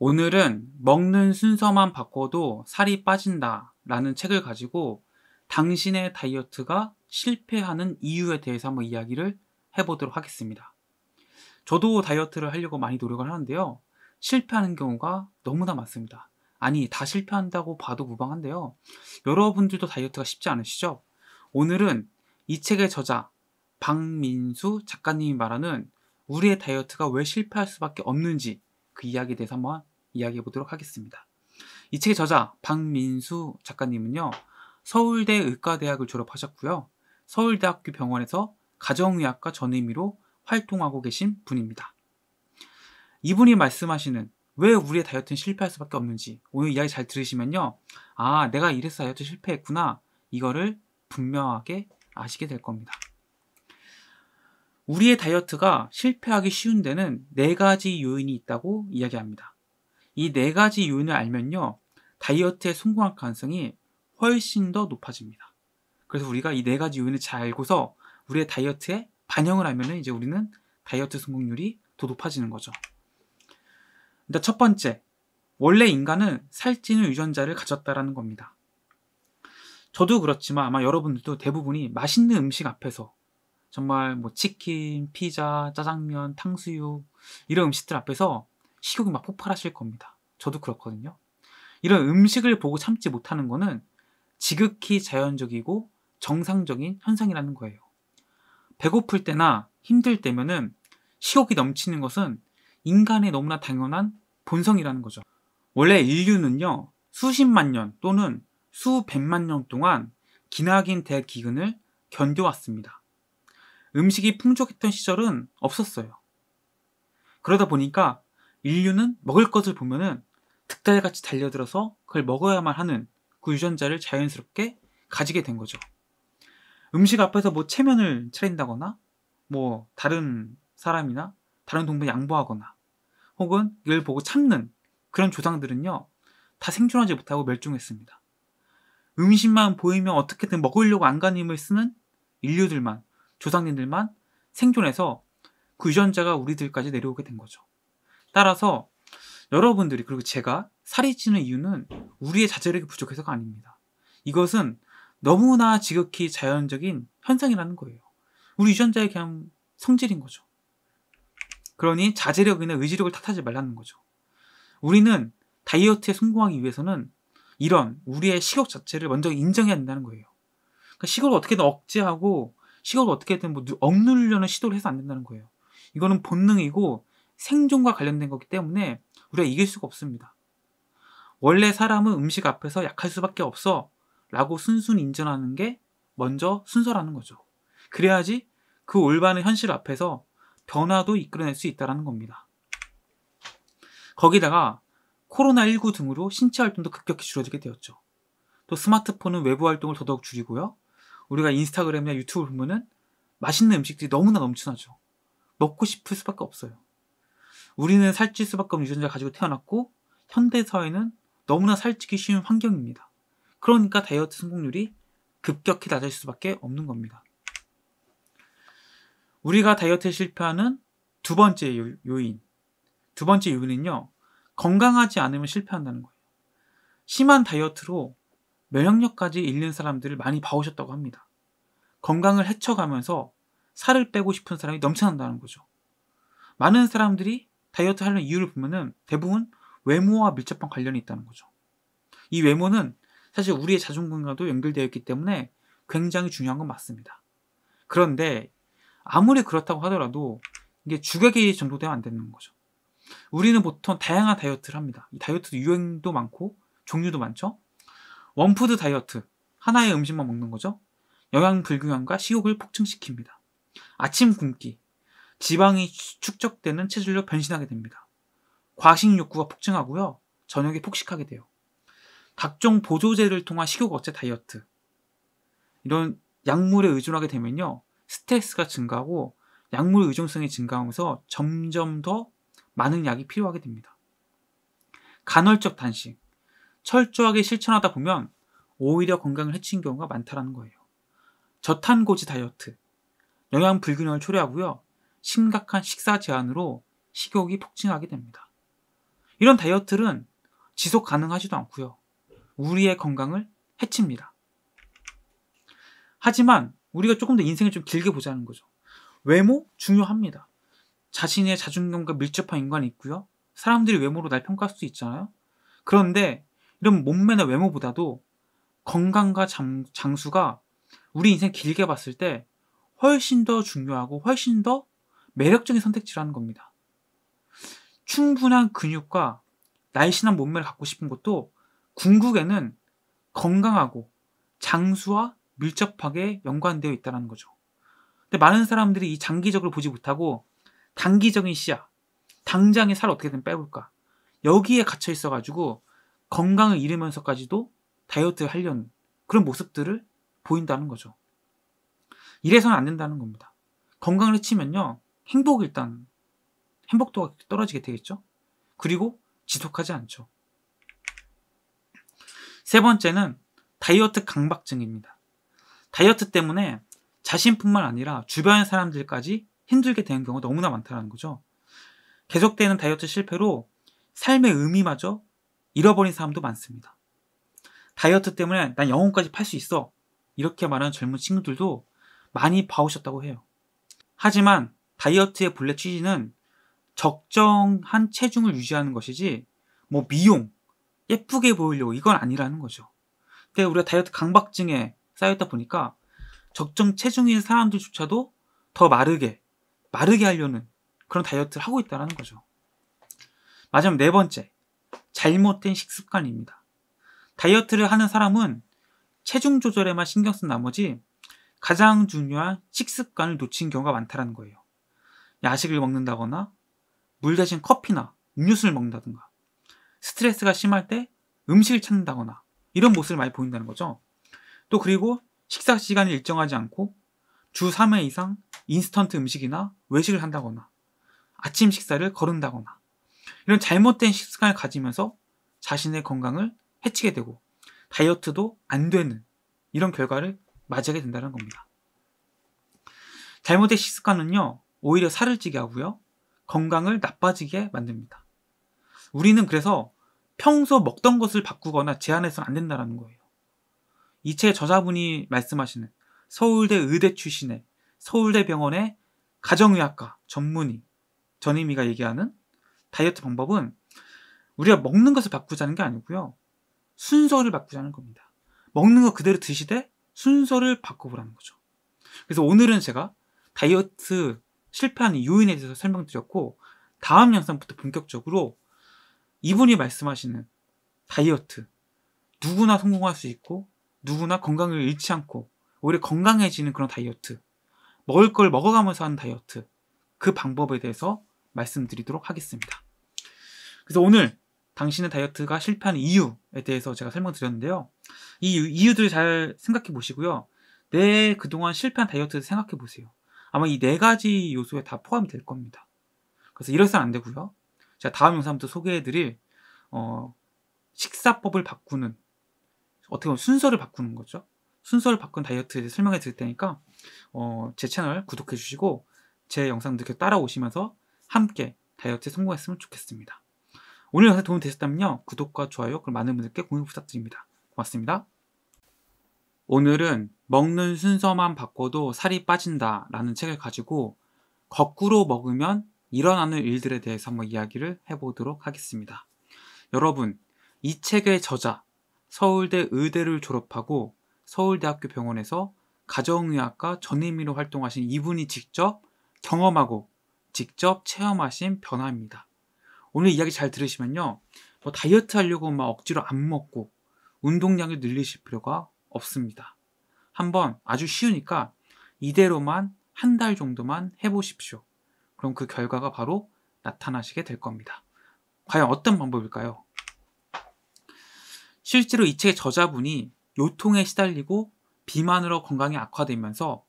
오늘은 먹는 순서만 바꿔도 살이 빠진다 라는 책을 가지고 당신의 다이어트가 실패하는 이유에 대해서 한번 이야기를 해보도록 하겠습니다. 저도 다이어트를 하려고 많이 노력을 하는데요. 실패하는 경우가 너무나 많습니다. 아니, 다 실패한다고 봐도 무방한데요. 여러분들도 다이어트가 쉽지 않으시죠? 오늘은 이 책의 저자 박민수 작가님이 말하는 우리의 다이어트가 왜 실패할 수밖에 없는지 그 이야기에 대해서 한번 이야기해 보도록 하겠습니다. 이 책의 저자 박민수 작가님은요. 서울대 의과대학을 졸업하셨고요. 서울대학교 병원에서 가정의학과 전임의로 활동하고 계신 분입니다. 이분이 말씀하시는 왜 우리의 다이어트는 실패할 수밖에 없는지 오늘 이야기 잘 들으시면요. 아, 내가 이래서 다이어트 실패했구나. 이거를 분명하게 아시게 될 겁니다. 우리의 다이어트가 실패하기 쉬운 데는 네 가지 요인이 있다고 이야기합니다. 이 네 가지 요인을 알면요. 다이어트에 성공할 가능성이 훨씬 더 높아집니다. 그래서 우리가 이 네 가지 요인을 잘 알고서 우리의 다이어트에 반영을 하면 이제 우리는 다이어트 성공률이 더 높아지는 거죠. 일단 첫 번째, 원래 인간은 살찌는 유전자를 가졌다라는 겁니다. 저도 그렇지만 아마 여러분들도 대부분이 맛있는 음식 앞에서 정말 뭐 치킨, 피자, 짜장면, 탕수육 이런 음식들 앞에서 식욕이 막 폭발하실 겁니다. 저도 그렇거든요. 이런 음식을 보고 참지 못하는 거는 지극히 자연적이고 정상적인 현상이라는 거예요. 배고플 때나 힘들 때면은 식욕이 넘치는 것은 인간의 너무나 당연한 본성이라는 거죠. 원래 인류는요, 수십만 년 또는 수백만 년 동안 기나긴 대기근을 견뎌왔습니다. 음식이 풍족했던 시절은 없었어요. 그러다 보니까 인류는 먹을 것을 보면은 득달같이 달려들어서 그걸 먹어야만 하는 그 유전자를 자연스럽게 가지게 된 거죠. 음식 앞에서 뭐 체면을 차린다거나 뭐 다른 사람이나 다른 동물 양보하거나 혹은 이걸 보고 참는 그런 조상들은요 다 생존하지 못하고 멸종했습니다. 음식만 보이면 어떻게든 먹으려고 안간힘을 쓰는 인류들만 조상님들만 생존해서 그 유전자가 우리들까지 내려오게 된 거죠. 따라서 여러분들이 그리고 제가 살이 찌는 이유는 우리의 자제력이 부족해서가 아닙니다. 이것은 너무나 지극히 자연적인 현상이라는 거예요. 우리 유전자의 그냥 성질인 거죠. 그러니 자제력이나 의지력을 탓하지 말라는 거죠. 우리는 다이어트에 성공하기 위해서는 이런 우리의 식욕 자체를 먼저 인정해야 된다는 거예요. 그러니까 식욕을 어떻게든 억제하고 시각을 어떻게든 뭐 억누르려는 시도를 해서 안 된다는 거예요. 이거는 본능이고 생존과 관련된 거기 때문에 우리가 이길 수가 없습니다. 원래 사람은 음식 앞에서 약할 수밖에 없어 라고 순순히 인정하는 게 먼저 순서라는 거죠. 그래야지 그 올바른 현실 앞에서 변화도 이끌어낼 수 있다는 겁니다. 거기다가 코로나19 등으로 신체 활동도 급격히 줄어들게 되었죠. 또 스마트폰은 외부 활동을 더더욱 줄이고요. 우리가 인스타그램이나 유튜브 보면은 맛있는 음식들이 너무나 넘쳐나죠. 먹고 싶을 수밖에 없어요. 우리는 살찔 수밖에 없는 유전자 가지고 태어났고 현대 사회는 너무나 살찌기 쉬운 환경입니다. 그러니까 다이어트 성공률이 급격히 낮아질 수밖에 없는 겁니다. 우리가 다이어트에 실패하는 두 번째 요인. 두 번째 요인은요. 건강하지 않으면 실패한다는 거예요. 심한 다이어트로 면역력까지 잃는 사람들을 많이 봐오셨다고 합니다. 건강을 해쳐가면서 살을 빼고 싶은 사람이 넘쳐난다는 거죠. 많은 사람들이 다이어트 하는 이유를 보면은 대부분 외모와 밀접한 관련이 있다는 거죠. 이 외모는 사실 우리의 자존감과도 연결되어 있기 때문에 굉장히 중요한 건 맞습니다. 그런데 아무리 그렇다고 하더라도 이게 주객이 정도되면안 되는 거죠. 우리는 보통 다양한 다이어트를 합니다. 이 다이어트 유행도 많고 종류도 많죠. 원푸드 다이어트, 하나의 음식만 먹는 거죠. 영양 불균형과 식욕을 폭증시킵니다. 아침 굶기, 지방이 축적되는 체질로 변신하게 됩니다. 과식 욕구가 폭증하고요. 저녁에 폭식하게 돼요. 각종 보조제를 통한 식욕 억제 다이어트. 이런 약물에 의존하게 되면요. 스트레스가 증가하고 약물 의존성이 증가하면서 점점 더 많은 약이 필요하게 됩니다. 간헐적 단식. 철저하게 실천하다 보면 오히려 건강을 해친 경우가 많다라는 거예요. 저탄고지 다이어트, 영양 불균형을 초래하고요. 심각한 식사 제한으로 식욕이 폭증하게 됩니다. 이런 다이어트는 지속 가능하지도 않고요. 우리의 건강을 해칩니다. 하지만 우리가 조금 더 인생을 좀 길게 보자는 거죠. 외모 중요합니다. 자신의 자존감과 밀접한 인간이 있고요. 사람들이 외모로 날 평가할 수 있잖아요. 그런데 이런 몸매나 외모보다도 건강과 장, 장수가 우리 인생 길게 봤을 때 훨씬 더 중요하고 훨씬 더 매력적인 선택지라는 겁니다. 충분한 근육과 날씬한 몸매를 갖고 싶은 것도 궁극에는 건강하고 장수와 밀접하게 연관되어 있다는 거죠. 근데 많은 사람들이 이 장기적으로 보지 못하고 단기적인 시야, 당장의 살 어떻게든 빼볼까 여기에 갇혀 있어가지고 건강을 잃으면서까지도 다이어트를 하려는 그런 모습들을 보인다는 거죠. 이래서는 안 된다는 겁니다. 건강을 해치면요. 행복 일단 행복도가 떨어지게 되겠죠. 그리고 지속하지 않죠. 세 번째는 다이어트 강박증입니다. 다이어트 때문에 자신뿐만 아니라 주변 사람들까지 힘들게 되는 경우가 너무나 많다는 거죠. 계속되는 다이어트 실패로 삶의 의미마저 잃어버린 사람도 많습니다. 다이어트 때문에 난 영혼까지 팔 수 있어. 이렇게 말하는 젊은 친구들도 많이 봐오셨다고 해요. 하지만 다이어트의 본래 취지는 적정한 체중을 유지하는 것이지 뭐 미용, 예쁘게 보이려고 이건 아니라는 거죠. 근데 우리가 다이어트 강박증에 쌓였다 보니까 적정 체중인 사람들조차도 더 마르게, 마르게 하려는 그런 다이어트를 하고 있다는 거죠. 마지막 네 번째, 잘못된 식습관입니다. 다이어트를 하는 사람은 체중 조절에만 신경 쓴 나머지 가장 중요한 식습관을 놓친 경우가 많다는 거예요. 야식을 먹는다거나 물 대신 커피나 음료수를 먹는다든가 스트레스가 심할 때 음식을 찾는다거나 이런 모습을 많이 보인다는 거죠. 또 그리고 식사 시간을 일정하지 않고 주 3회 이상 인스턴트 음식이나 외식을 한다거나 아침 식사를 거른다거나 이런 잘못된 식습관을 가지면서 자신의 건강을 해치게 되고 다이어트도 안 되는 이런 결과를 맞이하게 된다는 겁니다. 잘못된 식습관은요, 오히려 살을 찌게 하고요, 건강을 나빠지게 만듭니다. 우리는 그래서 평소 먹던 것을 바꾸거나 제한해서는 안 된다는 거예요. 이 책의 저자분이 말씀하시는 서울대 의대 출신의 서울대 병원의 가정의학과 전문의 전임이가 얘기하는 다이어트 방법은 우리가 먹는 것을 바꾸자는 게 아니고요. 순서를 바꾸자는 겁니다. 먹는 거 그대로 드시되 순서를 바꿔보라는 거죠. 그래서 오늘은 제가 다이어트 실패하는 요인에 대해서 설명드렸고 다음 영상부터 본격적으로 이분이 말씀하시는 다이어트 누구나 성공할 수 있고 누구나 건강을 잃지 않고 오히려 건강해지는 그런 다이어트 먹을 걸 먹어가면서 하는 다이어트 그 방법에 대해서 말씀드리도록 하겠습니다. 그래서 오늘 당신의 다이어트가 실패한 이유에 대해서 제가 설명드렸는데요. 이 이유들을 잘 생각해 보시고요. 내 그동안 실패한 다이어트를 생각해 보세요. 아마 이 네 가지 요소에 다 포함될 겁니다. 그래서 이럴서는안 되고요. 제가 다음 영상부터 소개해드릴 어, 식사법을 바꾸는 어떻게 보면 순서를 바꾸는 거죠. 순서를 바꾼 다이어트에 대해 설명해 드릴 테니까 어, 제 채널 구독해 주시고 제 영상들 따라오시면서 함께 다이어트에 성공했으면 좋겠습니다. 오늘 영상 도움 이 되셨다면요. 구독과 좋아요 그리고 많은 분들께 공유 부탁드립니다. 고맙습니다. 오늘은 먹는 순서만 바꿔도 살이 빠진다 라는 책을 가지고 거꾸로 먹으면 일어나는 일들에 대해서 한번 이야기를 해보도록 하겠습니다. 여러분, 이 책의 저자, 서울대 의대를 졸업하고 서울대학교 병원에서 가정의학과 전임의로 활동하신 이분이 직접 경험하고 직접 체험하신 변화입니다. 오늘 이야기 잘 들으시면요. 뭐 다이어트 하려고 막 억지로 안 먹고 운동량을 늘리실 필요가 없습니다. 한번 아주 쉬우니까 이대로만 한 달 정도만 해보십시오. 그럼 그 결과가 바로 나타나시게 될 겁니다. 과연 어떤 방법일까요? 실제로 이 책의 저자분이 요통에 시달리고 비만으로 건강이 악화되면서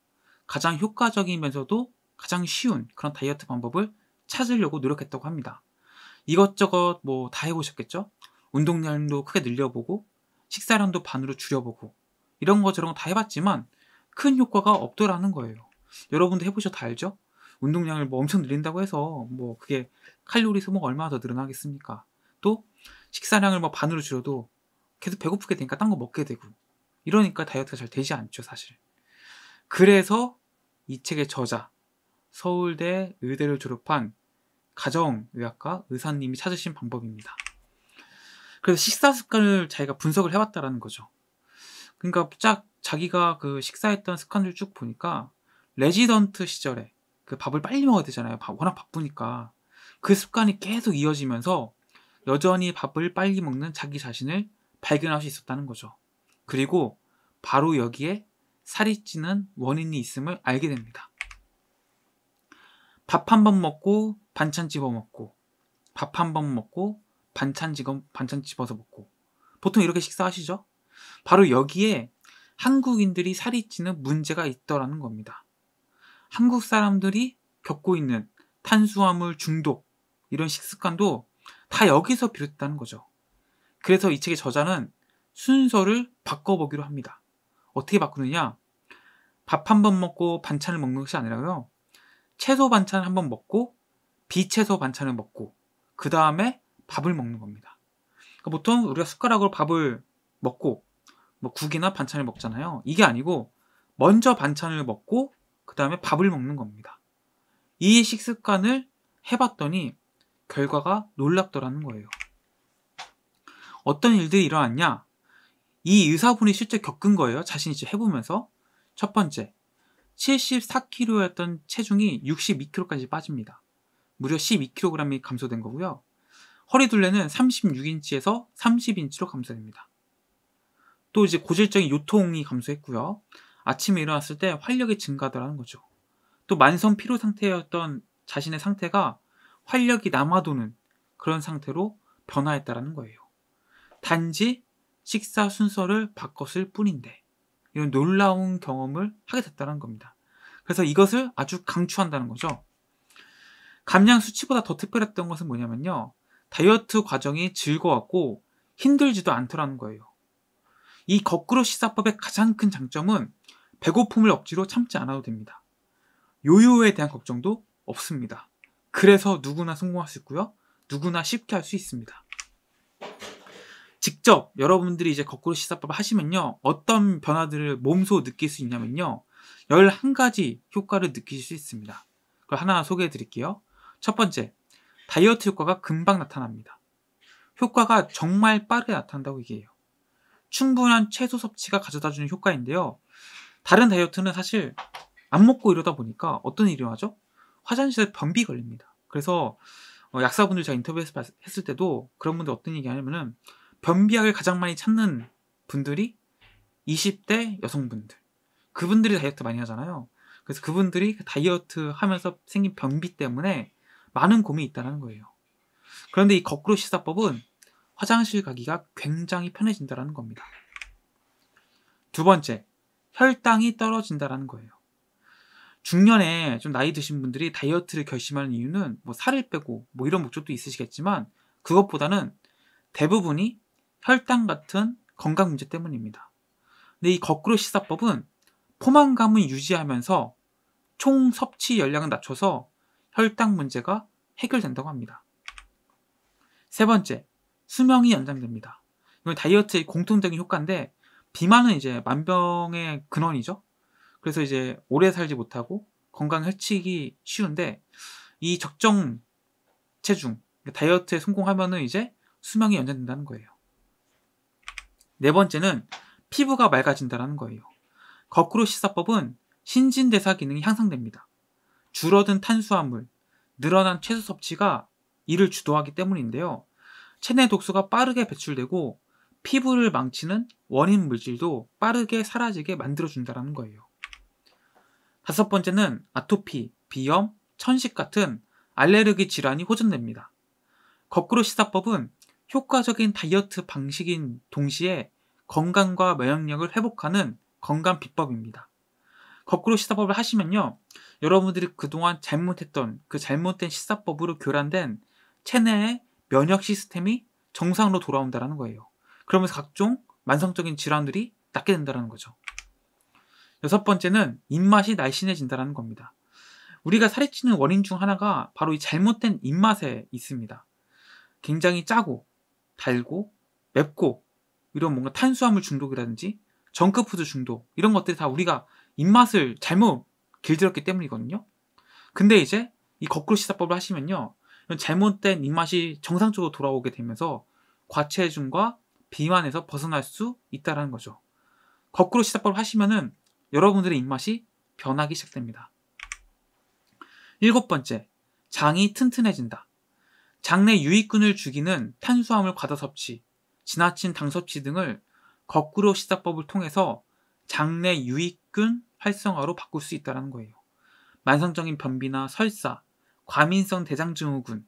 가장 효과적이면서도 가장 쉬운 그런 다이어트 방법을 찾으려고 노력했다고 합니다. 이것저것 뭐 다 해보셨겠죠? 운동량도 크게 늘려보고 식사량도 반으로 줄여보고 이런 거 저런 거 다 해봤지만 큰 효과가 없더라는 거예요. 여러분도 해보셔 다 알죠? 운동량을 뭐 엄청 늘린다고 해서 뭐 그게 칼로리 소모가 얼마나 더 늘어나겠습니까? 또 식사량을 뭐 반으로 줄여도 계속 배고프게 되니까 딴 거 먹게 되고 이러니까 다이어트가 잘 되지 않죠 사실. 그래서 이 책의 저자 서울대 의대를 졸업한 가정의학과 의사님이 찾으신 방법입니다. 그래서 식사 습관을 자기가 분석을 해봤다라는 거죠. 그러니까 쫙 자기가 그 식사했던 습관을 쭉 보니까 레지던트 시절에 그 밥을 빨리 먹어야 되잖아요. 워낙 바쁘니까 그 습관이 계속 이어지면서 여전히 밥을 빨리 먹는 자기 자신을 발견할 수 있었다는 거죠. 그리고 바로 여기에 살이 찌는 원인이 있음을 알게 됩니다. 밥한번 먹고 반찬 집어 먹고 밥 한 번 먹고 반찬 집어 반찬 집어서 먹고 보통 이렇게 식사하시죠? 바로 여기에 한국인들이 살이 찌는 문제가 있더라는 겁니다. 한국 사람들이 겪고 있는 탄수화물 중독 이런 식습관도 다 여기서 비롯됐다는 거죠. 그래서 이 책의 저자는 순서를 바꿔보기로 합니다. 어떻게 바꾸느냐? 밥 한 번 먹고 반찬을 먹는 것이 아니라요. 채소 반찬 을 한번 먹고 비채소 반찬을 먹고 그 다음에 밥을 먹는 겁니다. 그러니까 보통 우리가 숟가락으로 밥을 먹고 뭐 국이나 반찬을 먹잖아요. 이게 아니고 먼저 반찬을 먹고 그 다음에 밥을 먹는 겁니다. 이 식습관을 해봤더니 결과가 놀랍더라는 거예요. 어떤 일들이 일어났냐? 이 의사분이 실제 겪은 거예요. 자신이 해보면서. 첫 번째, 74kg였던 체중이 62kg까지 빠집니다. 무려 12kg이 감소된 거고요. 허리둘레는 36인치에서 30인치로 감소됩니다. 또 이제 고질적인 요통이 감소했고요. 아침에 일어났을 때 활력이 증가더라는 하 거죠. 또 만성 피로 상태였던 자신의 상태가 활력이 남아도는 그런 상태로 변화했다라는 거예요. 단지 식사 순서를 바꿨을 뿐인데. 이런 놀라운 경험을 하게 됐다는 겁니다. 그래서 이것을 아주 강추한다는 거죠. 감량 수치보다 더 특별했던 것은 뭐냐면요. 다이어트 과정이 즐거웠고 힘들지도 않더라는 거예요. 이 거꾸로 식사법의 가장 큰 장점은 배고픔을 억지로 참지 않아도 됩니다. 요요에 대한 걱정도 없습니다. 그래서 누구나 성공할 수 있고요. 누구나 쉽게 할 수 있습니다. 직접 여러분들이 이제 거꾸로 시사법 하시면요. 어떤 변화들을 몸소 느낄 수 있냐면요. 11가지 효과를 느끼실 수 있습니다. 그걸 하나하나 소개해 드릴게요. 첫 번째, 다이어트 효과가 금방 나타납니다. 효과가 정말 빠르게 나타난다고 얘기해요. 충분한 채소 섭취가 가져다 주는 효과인데요. 다른 다이어트는 사실 안 먹고 이러다 보니까 어떤 일이 일어죠 화장실에 변비 걸립니다. 그래서 어, 약사분들 제가 인터뷰했을 때도 그런 분들 어떤 얘기 하냐면은 변비약을 가장 많이 찾는 분들이 20대 여성분들. 그분들이 다이어트 많이 하잖아요. 그래서 그분들이 다이어트 하면서 생긴 변비 때문에 많은 고민이 있다는 거예요. 그런데 이 거꾸로 식사법은 화장실 가기가 굉장히 편해진다는 겁니다. 두 번째, 혈당이 떨어진다는 거예요. 중년에 좀 나이 드신 분들이 다이어트를 결심하는 이유는 뭐 살을 빼고 뭐 이런 목적도 있으시겠지만 그것보다는 대부분이 혈당 같은 건강 문제 때문입니다. 근데 이 거꾸로 식사법은 포만감을 유지하면서 총 섭취 열량을 낮춰서 혈당 문제가 해결된다고 합니다. 세 번째, 수명이 연장됩니다. 이건 다이어트의 공통적인 효과인데 비만은 이제 만병의 근원이죠. 그래서 이제 오래 살지 못하고 건강 해치기 쉬운데 이 적정 체중 그러니까 다이어트에 성공하면은 이제 수명이 연장된다는 거예요. 네 번째는 피부가 맑아진다는 거예요. 거꾸로 식사법은 신진대사 기능이 향상됩니다. 줄어든 탄수화물, 늘어난 채소 섭취가 이를 주도하기 때문인데요. 체내 독소가 빠르게 배출되고 피부를 망치는 원인 물질도 빠르게 사라지게 만들어준다는 거예요. 다섯 번째는 아토피, 비염, 천식 같은 알레르기 질환이 호전됩니다. 거꾸로 식사법은 효과적인 다이어트 방식인 동시에 건강과 면역력을 회복하는 건강 비법입니다. 거꾸로 식사법을 하시면요. 여러분들이 그동안 잘못했던 그 잘못된 식사법으로 교란된 체내의 면역 시스템이 정상으로 돌아온다는 거예요. 그러면서 각종 만성적인 질환들이 낫게 된다는 거죠. 여섯 번째는 입맛이 날씬해진다는 겁니다. 우리가 살이 찌는 원인 중 하나가 바로 이 잘못된 입맛에 있습니다. 굉장히 짜고 달고 맵고 이런 뭔가 탄수화물 중독이라든지 정크푸드 중독 이런 것들이 다 우리가 입맛을 잘못 길들였기 때문이거든요. 근데 이제 이 거꾸로 식사법을 하시면요. 잘못된 입맛이 정상적으로 돌아오게 되면서 과체중과 비만에서 벗어날 수 있다라는 거죠. 거꾸로 식사법을 하시면은 여러분들의 입맛이 변하기 시작됩니다. 일곱 번째, 장이 튼튼해진다. 장내 유익군을 죽이는 탄수화물 과다 섭취, 지나친 당 섭취 등을 거꾸로 식사법을 통해서 장내 유익균 활성화로 바꿀 수 있다는 거예요. 만성적인 변비나 설사, 과민성 대장증후군,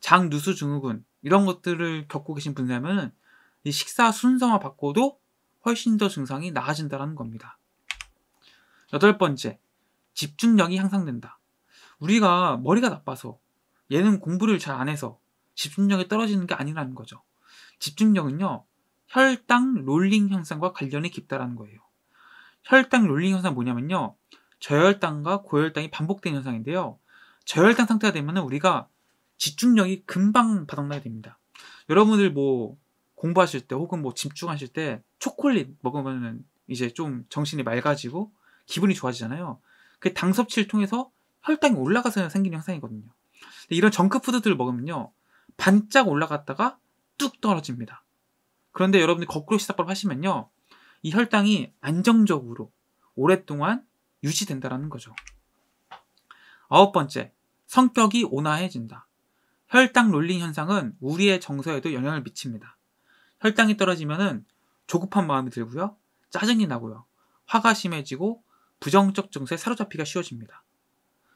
장누수증후군 이런 것들을 겪고 계신 분이라면 이 식사 순서만 바꿔도 훨씬 더 증상이 나아진다는 겁니다. 여덟 번째, 집중력이 향상된다. 우리가 머리가 나빠서 얘는 공부를 잘 안 해서 집중력이 떨어지는 게 아니라는 거죠. 집중력은요, 혈당 롤링 현상과 관련이 깊다라는 거예요. 혈당 롤링 현상 뭐냐면요, 저혈당과 고혈당이 반복된 현상인데요. 저혈당 상태가 되면 우리가 집중력이 금방 바닥나게 됩니다. 여러분들 뭐 공부하실 때 혹은 뭐 집중하실 때 초콜릿 먹으면 이제 좀 정신이 맑아지고 기분이 좋아지잖아요. 그 당 섭취를 통해서 혈당이 올라가서 생기는 현상이거든요. 이런 정크푸드들 을 먹으면요. 반짝 올라갔다가 뚝 떨어집니다. 그런데 여러분들 거꾸로 식사법 하시면요. 이 혈당이 안정적으로 오랫동안 유지된다라는 거죠. 아홉 번째, 성격이 온화해진다. 혈당 롤링 현상은 우리의 정서에도 영향을 미칩니다. 혈당이 떨어지면은 조급한 마음이 들고요. 짜증이 나고요. 화가 심해지고 부정적 증세에 사로잡히가 쉬워집니다.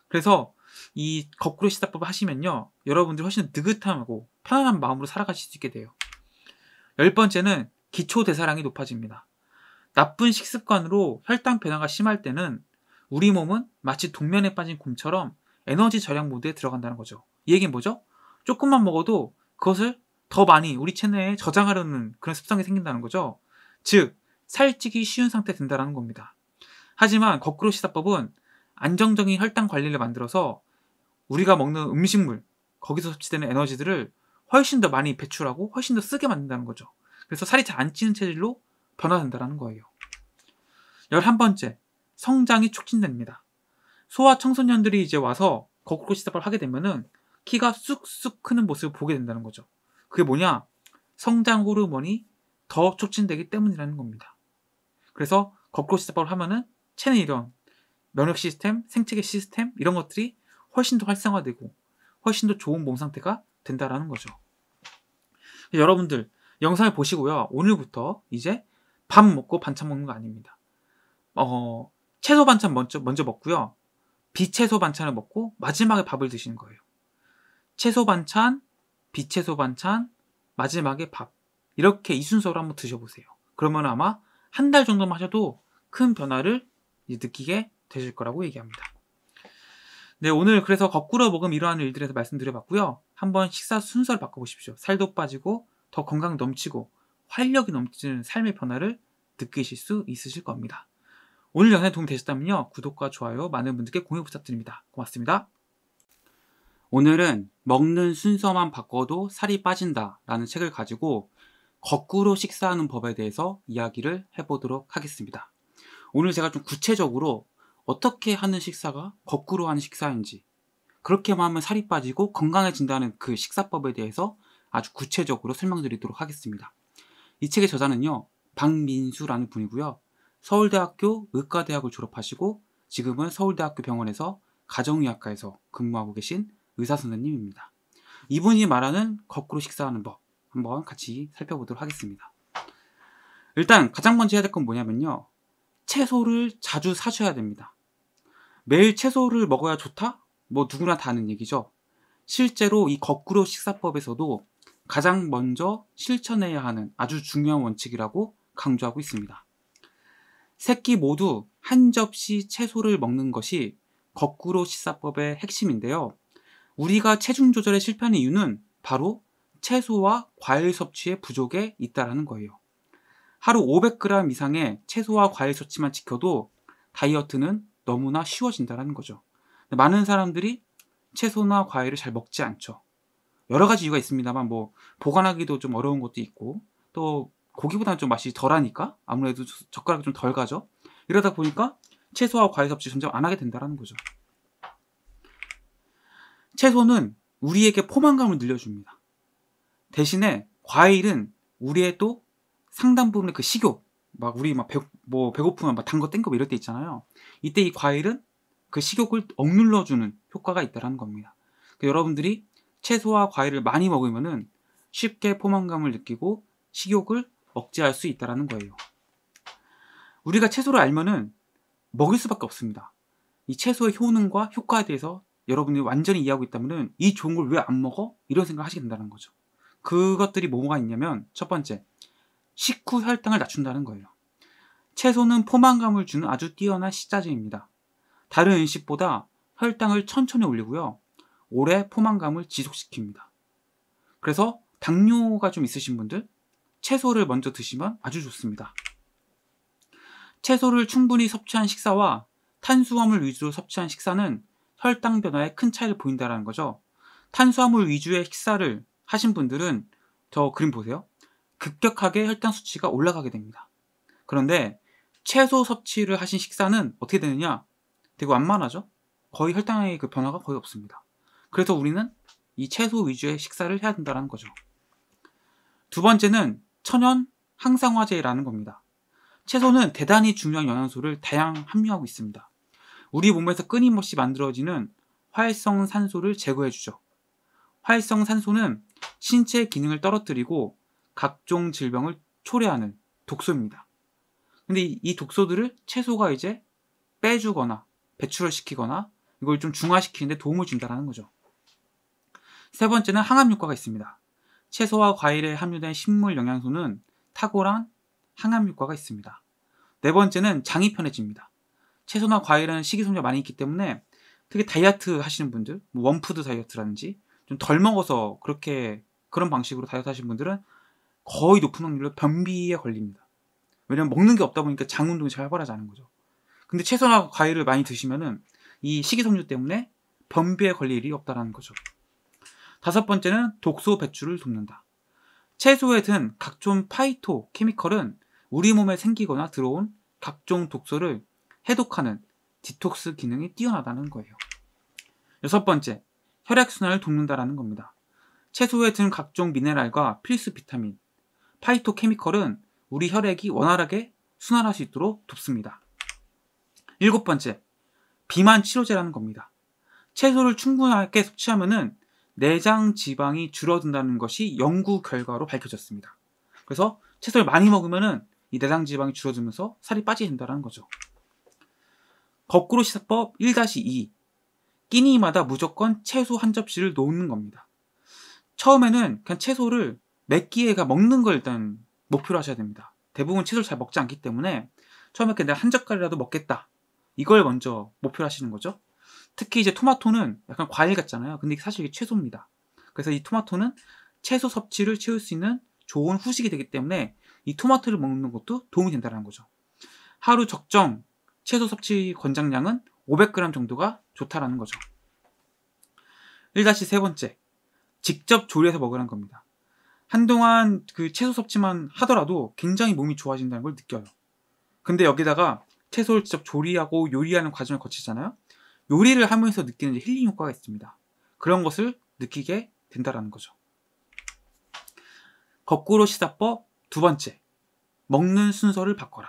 그래서 이 거꾸로 시사법을 하시면요. 여러분들 이 훨씬 느긋하고 편안한 마음으로 살아가실 수 있게 돼요. 열 번째는 기초 대사량이 높아집니다. 나쁜 식습관으로 혈당 변화가 심할 때는 우리 몸은 마치 동면에 빠진 곰처럼 에너지 절약 모드에 들어간다는 거죠. 이 얘기는 뭐죠? 조금만 먹어도 그것을 더 많이 우리 체내에 저장하려는 그런 습성이 생긴다는 거죠. 즉, 살찌기 쉬운 상태 된다는 겁니다. 하지만 거꾸로 시사법은 안정적인 혈당 관리를 만들어서 우리가 먹는 음식물 거기서 섭취되는 에너지들을 훨씬 더 많이 배출하고 훨씬 더 쓰게 만든다는 거죠. 그래서 살이 잘 안 찌는 체질로 변화된다는 거예요. 열한 번째 성장이 촉진됩니다. 소아 청소년들이 이제 와서 거꾸로 시답을 하게 되면은 키가 쑥쑥 크는 모습을 보게 된다는 거죠. 그게 뭐냐? 성장 호르몬이 더 촉진되기 때문이라는 겁니다. 그래서 거꾸로 시답을 하면은 체내 이런 면역 시스템, 생체계 시스템 이런 것들이 훨씬 더 활성화되고 훨씬 더 좋은 몸 상태가 된다라는 거죠. 여러분들 영상을 보시고요. 오늘부터 이제 밥 먹고 반찬 먹는 거 아닙니다. 어, 채소 반찬 먼저, 먼저 먹고요. 비채소 반찬을 먹고 마지막에 밥을 드시는 거예요. 채소 반찬, 비채소 반찬, 마지막에 밥. 이렇게 이 순서로 한번 드셔보세요. 그러면 아마 한 달 정도만 하셔도 큰 변화를 느끼게 되실 거라고 얘기합니다. 네, 오늘 그래서 거꾸로 먹음 이러한 일들에서 말씀드려봤고요. 한번 식사 순서를 바꿔보십시오. 살도 빠지고 더 건강 넘치고 활력이 넘치는 삶의 변화를 느끼실 수 있으실 겁니다. 오늘 영상이 도움이 되셨다면요. 구독과 좋아요 많은 분들께 공유 부탁드립니다. 고맙습니다. 오늘은 먹는 순서만 바꿔도 살이 빠진다 라는 책을 가지고 거꾸로 식사하는 법에 대해서 이야기를 해보도록 하겠습니다. 오늘 제가 좀 구체적으로 어떻게 하는 식사가 거꾸로 하는 식사인지 그렇게만 하면 살이 빠지고 건강해진다는 그 식사법에 대해서 아주 구체적으로 설명드리도록 하겠습니다. 이 책의 저자는요. 박민수라는 분이고요. 서울대학교 의과대학을 졸업하시고 지금은 서울대학교 병원에서 가정의학과에서 근무하고 계신 의사선생님입니다. 이분이 말하는 거꾸로 식사하는 법 한번 같이 살펴보도록 하겠습니다. 일단 가장 먼저 해야 될 건 뭐냐면요. 채소를 자주 사셔야 됩니다. 매일 채소를 먹어야 좋다? 뭐 누구나 다 아는 얘기죠. 실제로 이 거꾸로 식사법에서도 가장 먼저 실천해야 하는 아주 중요한 원칙이라고 강조하고 있습니다. 새끼 모두 한 접시 채소를 먹는 것이 거꾸로 식사법의 핵심인데요. 우리가 체중 조절에 실패한 이유는 바로 채소와 과일 섭취의 부족에 있다라는 거예요. 하루 500g 이상의 채소와 과일 섭취만 지켜도 다이어트는 너무나 쉬워진다는 거죠. 많은 사람들이 채소나 과일을 잘 먹지 않죠. 여러 가지 이유가 있습니다만 뭐 보관하기도 좀 어려운 것도 있고 또 고기보다는 좀 맛이 덜하니까 아무래도 젓가락이 좀 덜 가죠. 이러다 보니까 채소와 과일 섭취 점점 안 하게 된다는 거죠. 채소는 우리에게 포만감을 늘려줍니다. 대신에 과일은 우리의 또 상당 부분의 그 식욕, 막 우리 막 배, 뭐 배고프면 막단 거 땡거 이럴 때 있잖아요. 이때 이 과일은 그 식욕을 억눌러 주는 효과가 있다라는 겁니다. 그 여러분들이 채소와 과일을 많이 먹으면은 쉽게 포만감을 느끼고 식욕을 억제할 수 있다라는 거예요. 우리가 채소를 알면은 먹을 수밖에 없습니다. 이 채소의 효능과 효과에 대해서 여러분이 완전히 이해하고 있다면은 이 좋은 걸 왜 안 먹어? 이런 생각을 하시게 된다는 거죠. 그것들이 뭐가 있냐면 첫 번째 식후 혈당을 낮춘다는 거예요. 채소는 포만감을 주는 아주 뛰어난 식자재입니다. 다른 음식보다 혈당을 천천히 올리고요. 오래 포만감을 지속시킵니다. 그래서 당뇨가 좀 있으신 분들 채소를 먼저 드시면 아주 좋습니다. 채소를 충분히 섭취한 식사와 탄수화물 위주로 섭취한 식사는 혈당 변화에 큰 차이를 보인다라는 거죠. 탄수화물 위주의 식사를 하신 분들은 저 그림 보세요. 급격하게 혈당 수치가 올라가게 됩니다. 그런데 채소 섭취를 하신 식사는 어떻게 되느냐? 되게 완만하죠? 거의 혈당의 그 변화가 거의 없습니다. 그래서 우리는 이 채소 위주의 식사를 해야 된다는 거죠. 두 번째는 천연 항상화제라는 겁니다. 채소는 대단히 중요한 영양소를 다양 함유하고 있습니다. 우리 몸에서 끊임없이 만들어지는 활성 산소를 제거해주죠. 활성 산소는 신체 기능을 떨어뜨리고 각종 질병을 초래하는 독소입니다. 근데 이, 독소들을 채소가 이제 빼주거나 배출을 시키거나 이걸 좀 중화시키는데 도움을 준다라는 거죠. 세 번째는 항암 효과가 있습니다. 채소와 과일에 함유된 식물 영양소는 탁월한 항암 효과가 있습니다. 네 번째는 장이 편해집니다. 채소나 과일은 식이섬유가 많이 있기 때문에 특히 다이어트 하시는 분들, 뭐 원푸드 다이어트라든지 좀 덜 먹어서 그렇게 그런 방식으로 다이어트 하시는 분들은 거의 높은 확률로 변비에 걸립니다. 왜냐면 먹는 게 없다 보니까 장 운동이 잘 활발하지 않은 거죠. 근데 채소나 과일을 많이 드시면은 이 식이섬유 때문에 변비에 걸릴 일이 없다라는 거죠. 다섯 번째는 독소 배출을 돕는다. 채소에 든 각종 파이토 케미컬은 우리 몸에 생기거나 들어온 각종 독소를 해독하는 디톡스 기능이 뛰어나다는 거예요. 여섯 번째, 혈액순환을 돕는다라는 겁니다. 채소에 든 각종 미네랄과 필수 비타민, 파이토케미컬은 우리 혈액이 원활하게 순환할 수 있도록 돕습니다. 일곱 번째, 비만 치료제라는 겁니다. 채소를 충분하게 섭취하면 내장 지방이 줄어든다는 것이 연구 결과로 밝혀졌습니다. 그래서 채소를 많이 먹으면이 내장 지방이 줄어들면서 살이 빠진다는 거죠. 거꾸로 시사법1-2 끼니마다 무조건 채소 한 접시를 놓는 겁니다. 처음에는 그냥 채소를 몇 끼에가 먹는 걸 일단 목표로 하셔야 됩니다. 대부분 채소를 잘 먹지 않기 때문에 처음에 그냥 한 젓갈이라도 먹겠다. 이걸 먼저 목표로 하시는 거죠. 특히 이제 토마토는 약간 과일 같잖아요. 근데 사실 이게 채소입니다. 그래서 이 토마토는 채소 섭취를 채울 수 있는 좋은 후식이 되기 때문에 이 토마토를 먹는 것도 도움이 된다는 거죠. 하루 적정 채소 섭취 권장량은 500g 정도가 좋다라는 거죠. 1-세 번째, 직접 조리해서 먹으라는 겁니다. 한동안 그 채소 섭취만 하더라도 굉장히 몸이 좋아진다는 걸 느껴요. 근데 여기다가 채소를 직접 조리하고 요리하는 과정을 거치잖아요. 요리를 하면서 느끼는 힐링 효과가 있습니다. 그런 것을 느끼게 된다라는 거죠. 거꾸로 시사법 두 번째. 먹는 순서를 바꿔라.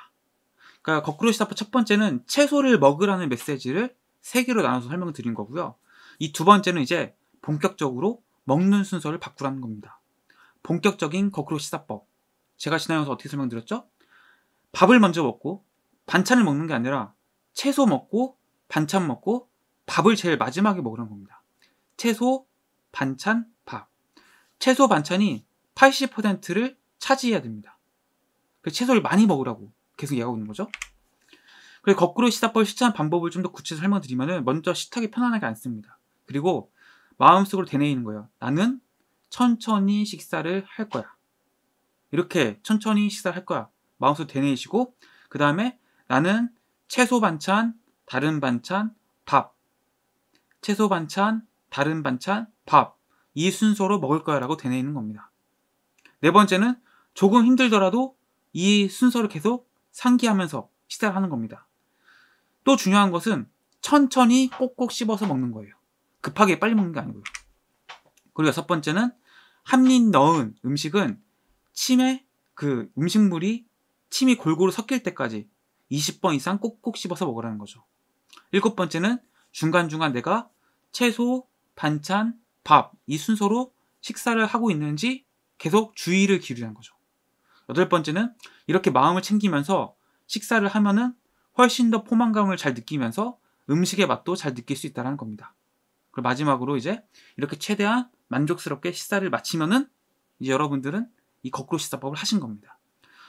그러니까 거꾸로 시사법 첫 번째는 채소를 먹으라는 메시지를 세 개로 나눠서 설명드린 거고요. 이 두 번째는 이제 본격적으로 먹는 순서를 바꾸라는 겁니다. 본격적인 거꾸로 시사법. 제가 지난영상 어떻게 설명드렸죠? 밥을 먼저 먹고 반찬을 먹는 게 아니라 채소 먹고 반찬 먹고 밥을 제일 마지막에 먹는 으라 겁니다. 채소, 반찬, 밥. 채소 반찬이 80%를 차지해야 됩니다. 그 채소를 많이 먹으라고 계속 얘기하고 있는 거죠. 그리고 거꾸로 시사법을 실천하는 방법을 좀 더 구체적으로 설명드리면 먼저 식탁이 편안하게 앉습니다. 그리고 마음속으로 되뇌이는 거예요. 나는 천천히 식사를 할 거야. 이렇게 천천히 식사를 할 거야. 마음속으로 되뇌시고 그 다음에 나는 채소 반찬, 다른 반찬, 밥. 채소 반찬, 다른 반찬, 밥. 이 순서로 먹을 거야 라고 되뇌는 겁니다. 네 번째는 조금 힘들더라도 이 순서를 계속 상기하면서 식사를 하는 겁니다. 또 중요한 것은 천천히 꼭꼭 씹어서 먹는 거예요. 급하게 빨리 먹는 게 아니고요. 그리고 여섯 번째는 한 입 넣은 음식은 침에 그 음식물이 침이 골고루 섞일 때까지 20번 이상 꼭꼭 씹어서 먹으라는 거죠. 일곱 번째는 중간중간 내가 채소, 반찬, 밥 이 순서로 식사를 하고 있는지 계속 주의를 기울이는 거죠. 여덟 번째는 이렇게 마음을 챙기면서 식사를 하면은 훨씬 더 포만감을 잘 느끼면서 음식의 맛도 잘 느낄 수 있다는 겁니다. 그리고 마지막으로 이제 이렇게 최대한 만족스럽게 식사를 마치면은 이제 여러분들은 이 거꾸로 식사법을 하신 겁니다.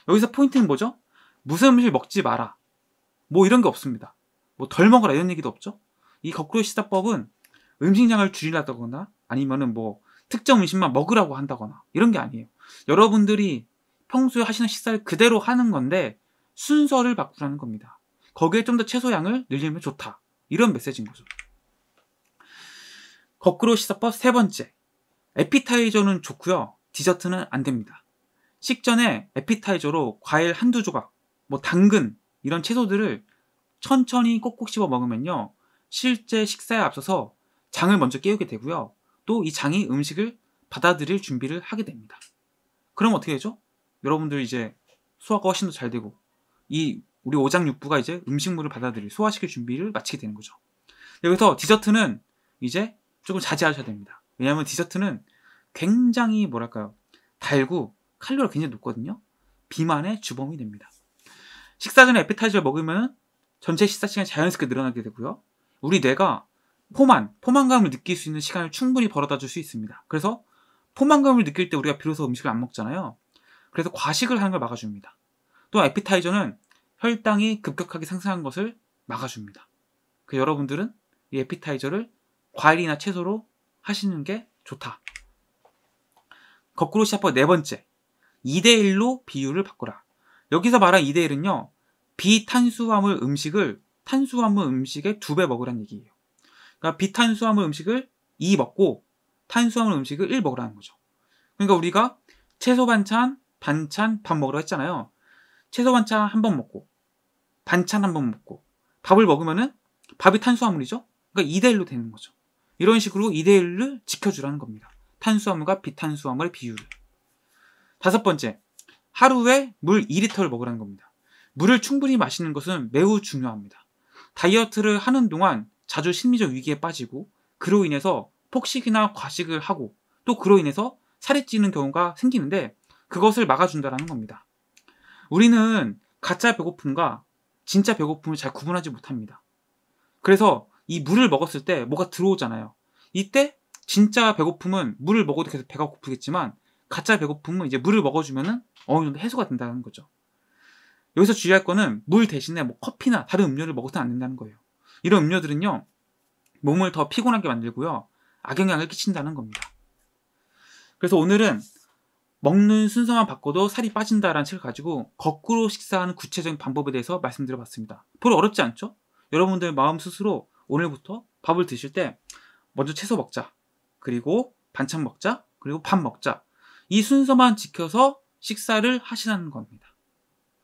여기서 포인트는 뭐죠? 무슨 음식 먹지 마라. 뭐 이런 게 없습니다. 뭐 덜 먹어라 이런 얘기도 없죠. 이 거꾸로 식사법은 음식량을 줄이라거나 아니면은 뭐 특정 음식만 먹으라고 한다거나 이런 게 아니에요. 여러분들이 평소에 하시는 식사를 그대로 하는 건데 순서를 바꾸라는 겁니다. 거기에 좀 더 채소양을 늘리면 좋다. 이런 메시지인 거죠. 거꾸로 식사법 세 번째. 에피타이저는 좋고요. 디저트는 안 됩니다. 식전에 에피타이저로 과일 한두 조각, 뭐 당근 이런 채소들을 천천히 꼭꼭 씹어 먹으면요. 실제 식사에 앞서서 장을 먼저 깨우게 되고요. 또 이 장이 음식을 받아들일 준비를 하게 됩니다. 그럼 어떻게 되죠? 여러분들 이제 소화가 훨씬 더 잘 되고 이 우리 오장육부가 이제 음식물을 받아들일 소화시킬 준비를 마치게 되는 거죠. 여기서 네, 디저트는 이제 조금 자제하셔야 됩니다. 왜냐하면 디저트는 굉장히 뭐랄까요 달고 칼로리가 굉장히 높거든요. 비만의 주범이 됩니다. 식사 전에 에피타이저를 먹으면 전체 식사 시간이 자연스럽게 늘어나게 되고요. 우리 뇌가 포만, 포만감을 느낄 수 있는 시간을 충분히 벌어다 줄 수 있습니다. 그래서 포만감을 느낄 때 우리가 비로소 음식을 안 먹잖아요. 그래서 과식을 하는 걸 막아줍니다. 또 에피타이저는 혈당이 급격하게 상승한 것을 막아줍니다. 그 여러분들은 이 에피타이저를 과일이나 채소로 하시는 게 좋다. 거꾸로 시합법 네 번째. 2대1로 비율을 바꾸라. 여기서 말한 2대1은요. 비탄수화물 음식을 탄수화물 음식의 두 배먹으라는 얘기예요. 그러니까 비탄수화물 음식을 2 먹고 탄수화물 음식을 1 먹으라는 거죠. 그러니까 우리가 채소 반찬, 반찬, 밥 먹으라고 했잖아요. 채소 반찬 한 번 먹고 반찬 한 번 먹고 밥을 먹으면은 밥이 탄수화물이죠. 그러니까 2대1로 되는 거죠. 이런 식으로 2대1을 지켜주라는 겁니다. 탄수화물과 비탄수화물의 비율. 다섯 번째, 하루에 물 2리터를 먹으라는 겁니다. 물을 충분히 마시는 것은 매우 중요합니다. 다이어트를 하는 동안 자주 심리적 위기에 빠지고 그로 인해서 폭식이나 과식을 하고 또 그로 인해서 살이 찌는 경우가 생기는데 그것을 막아준다라는 겁니다. 우리는 가짜 배고픔과 진짜 배고픔을 잘 구분하지 못합니다. 그래서 이 물을 먹었을 때 뭐가 들어오잖아요. 이때 진짜 배고픔은 물을 먹어도 계속 배가 고프겠지만 가짜 배고픔은 이제 물을 먹어주면은 어느 정도 해소가 된다는 거죠. 여기서 주의할 거는 물 대신에 뭐 커피나 다른 음료를 먹어서는 안 된다는 거예요. 이런 음료들은요 몸을 더 피곤하게 만들고요 악영향을 끼친다는 겁니다. 그래서 오늘은 먹는 순서만 바꿔도 살이 빠진다라는 책을 가지고 거꾸로 식사하는 구체적인 방법에 대해서 말씀드려봤습니다. 별로 어렵지 않죠? 여러분들 마음 스스로 오늘부터 밥을 드실 때 먼저 채소 먹자. 그리고 반찬 먹자. 그리고 밥 먹자. 이 순서만 지켜서 식사를 하시라는 겁니다.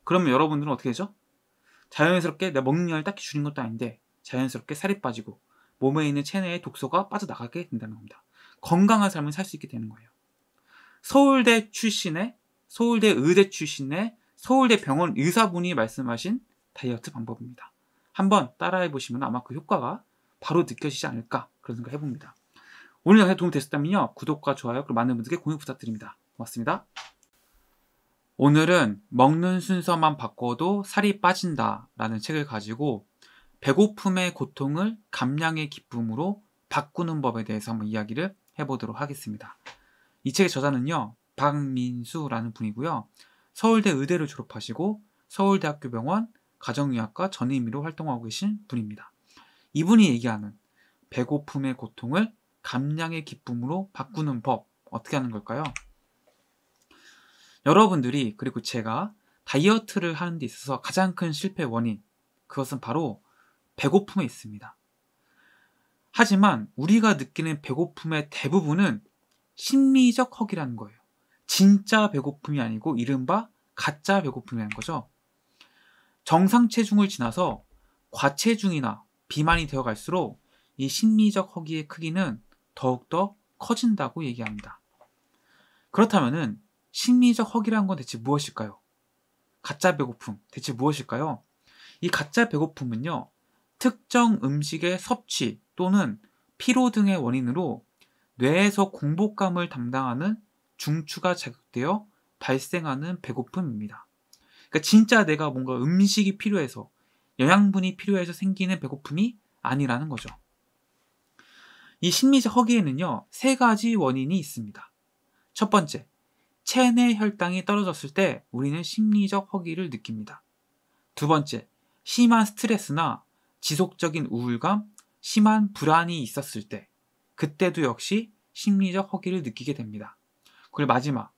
그러면 여러분들은 어떻게 되죠? 자연스럽게 내 먹는 열을 딱히 줄인 것도 아닌데 자연스럽게 살이 빠지고 몸에 있는 체내의 독소가 빠져나가게 된다는 겁니다. 건강한 삶을 살 수 있게 되는 거예요. 서울대 출신의 서울대 의대 출신의 서울대 병원 의사분이 말씀하신 다이어트 방법입니다. 한번 따라해 보시면 아마 그 효과가 바로 느껴지지 않을까 그런 생각 해봅니다. 오늘 영상 도움이 되셨다면요. 구독과 좋아요 그리고 많은 분들께 공유 부탁드립니다. 고맙습니다. 오늘은 먹는 순서만 바꿔도 살이 빠진다 라는 책을 가지고 배고픔의 고통을 감량의 기쁨으로 바꾸는 법에 대해서 한번 이야기를 해보도록 하겠습니다. 이 책의 저자는요. 박민수라는 분이고요. 서울대 의대를 졸업하시고 서울대학교 병원 가정의학과 전임의로 활동하고 계신 분입니다. 이분이 얘기하는 배고픔의 고통을 감량의 기쁨으로 바꾸는 법 어떻게 하는 걸까요? 여러분들이 그리고 제가 다이어트를 하는 데 있어서 가장 큰 실패 원인 그것은 바로 배고픔에 있습니다. 하지만 우리가 느끼는 배고픔의 대부분은 심리적 허기라는 거예요. 진짜 배고픔이 아니고 이른바 가짜 배고픔이라는 거죠. 정상 체중을 지나서 과체중이나 비만이 되어 갈수록 이 심리적 허기의 크기는 더욱더 커진다고 얘기합니다. 그렇다면은 심리적 허기란 건 대체 무엇일까요? 가짜 배고픔 대체 무엇일까요? 이 가짜 배고픔은요, 특정 음식의 섭취 또는 피로 등의 원인으로 뇌에서 공복감을 담당하는 중추가 자극되어 발생하는 배고픔입니다. 그러니까 진짜 내가 뭔가 음식이 필요해서 영양분이 필요해서 생기는 배고픔이 아니라는 거죠. 이 심리적 허기에는요, 세 가지 원인이 있습니다. 첫 번째, 체내 혈당이 떨어졌을 때 우리는 심리적 허기를 느낍니다. 두 번째, 심한 스트레스나 지속적인 우울감, 심한 불안이 있었을 때, 그때도 역시 심리적 허기를 느끼게 됩니다. 그리고 마지막,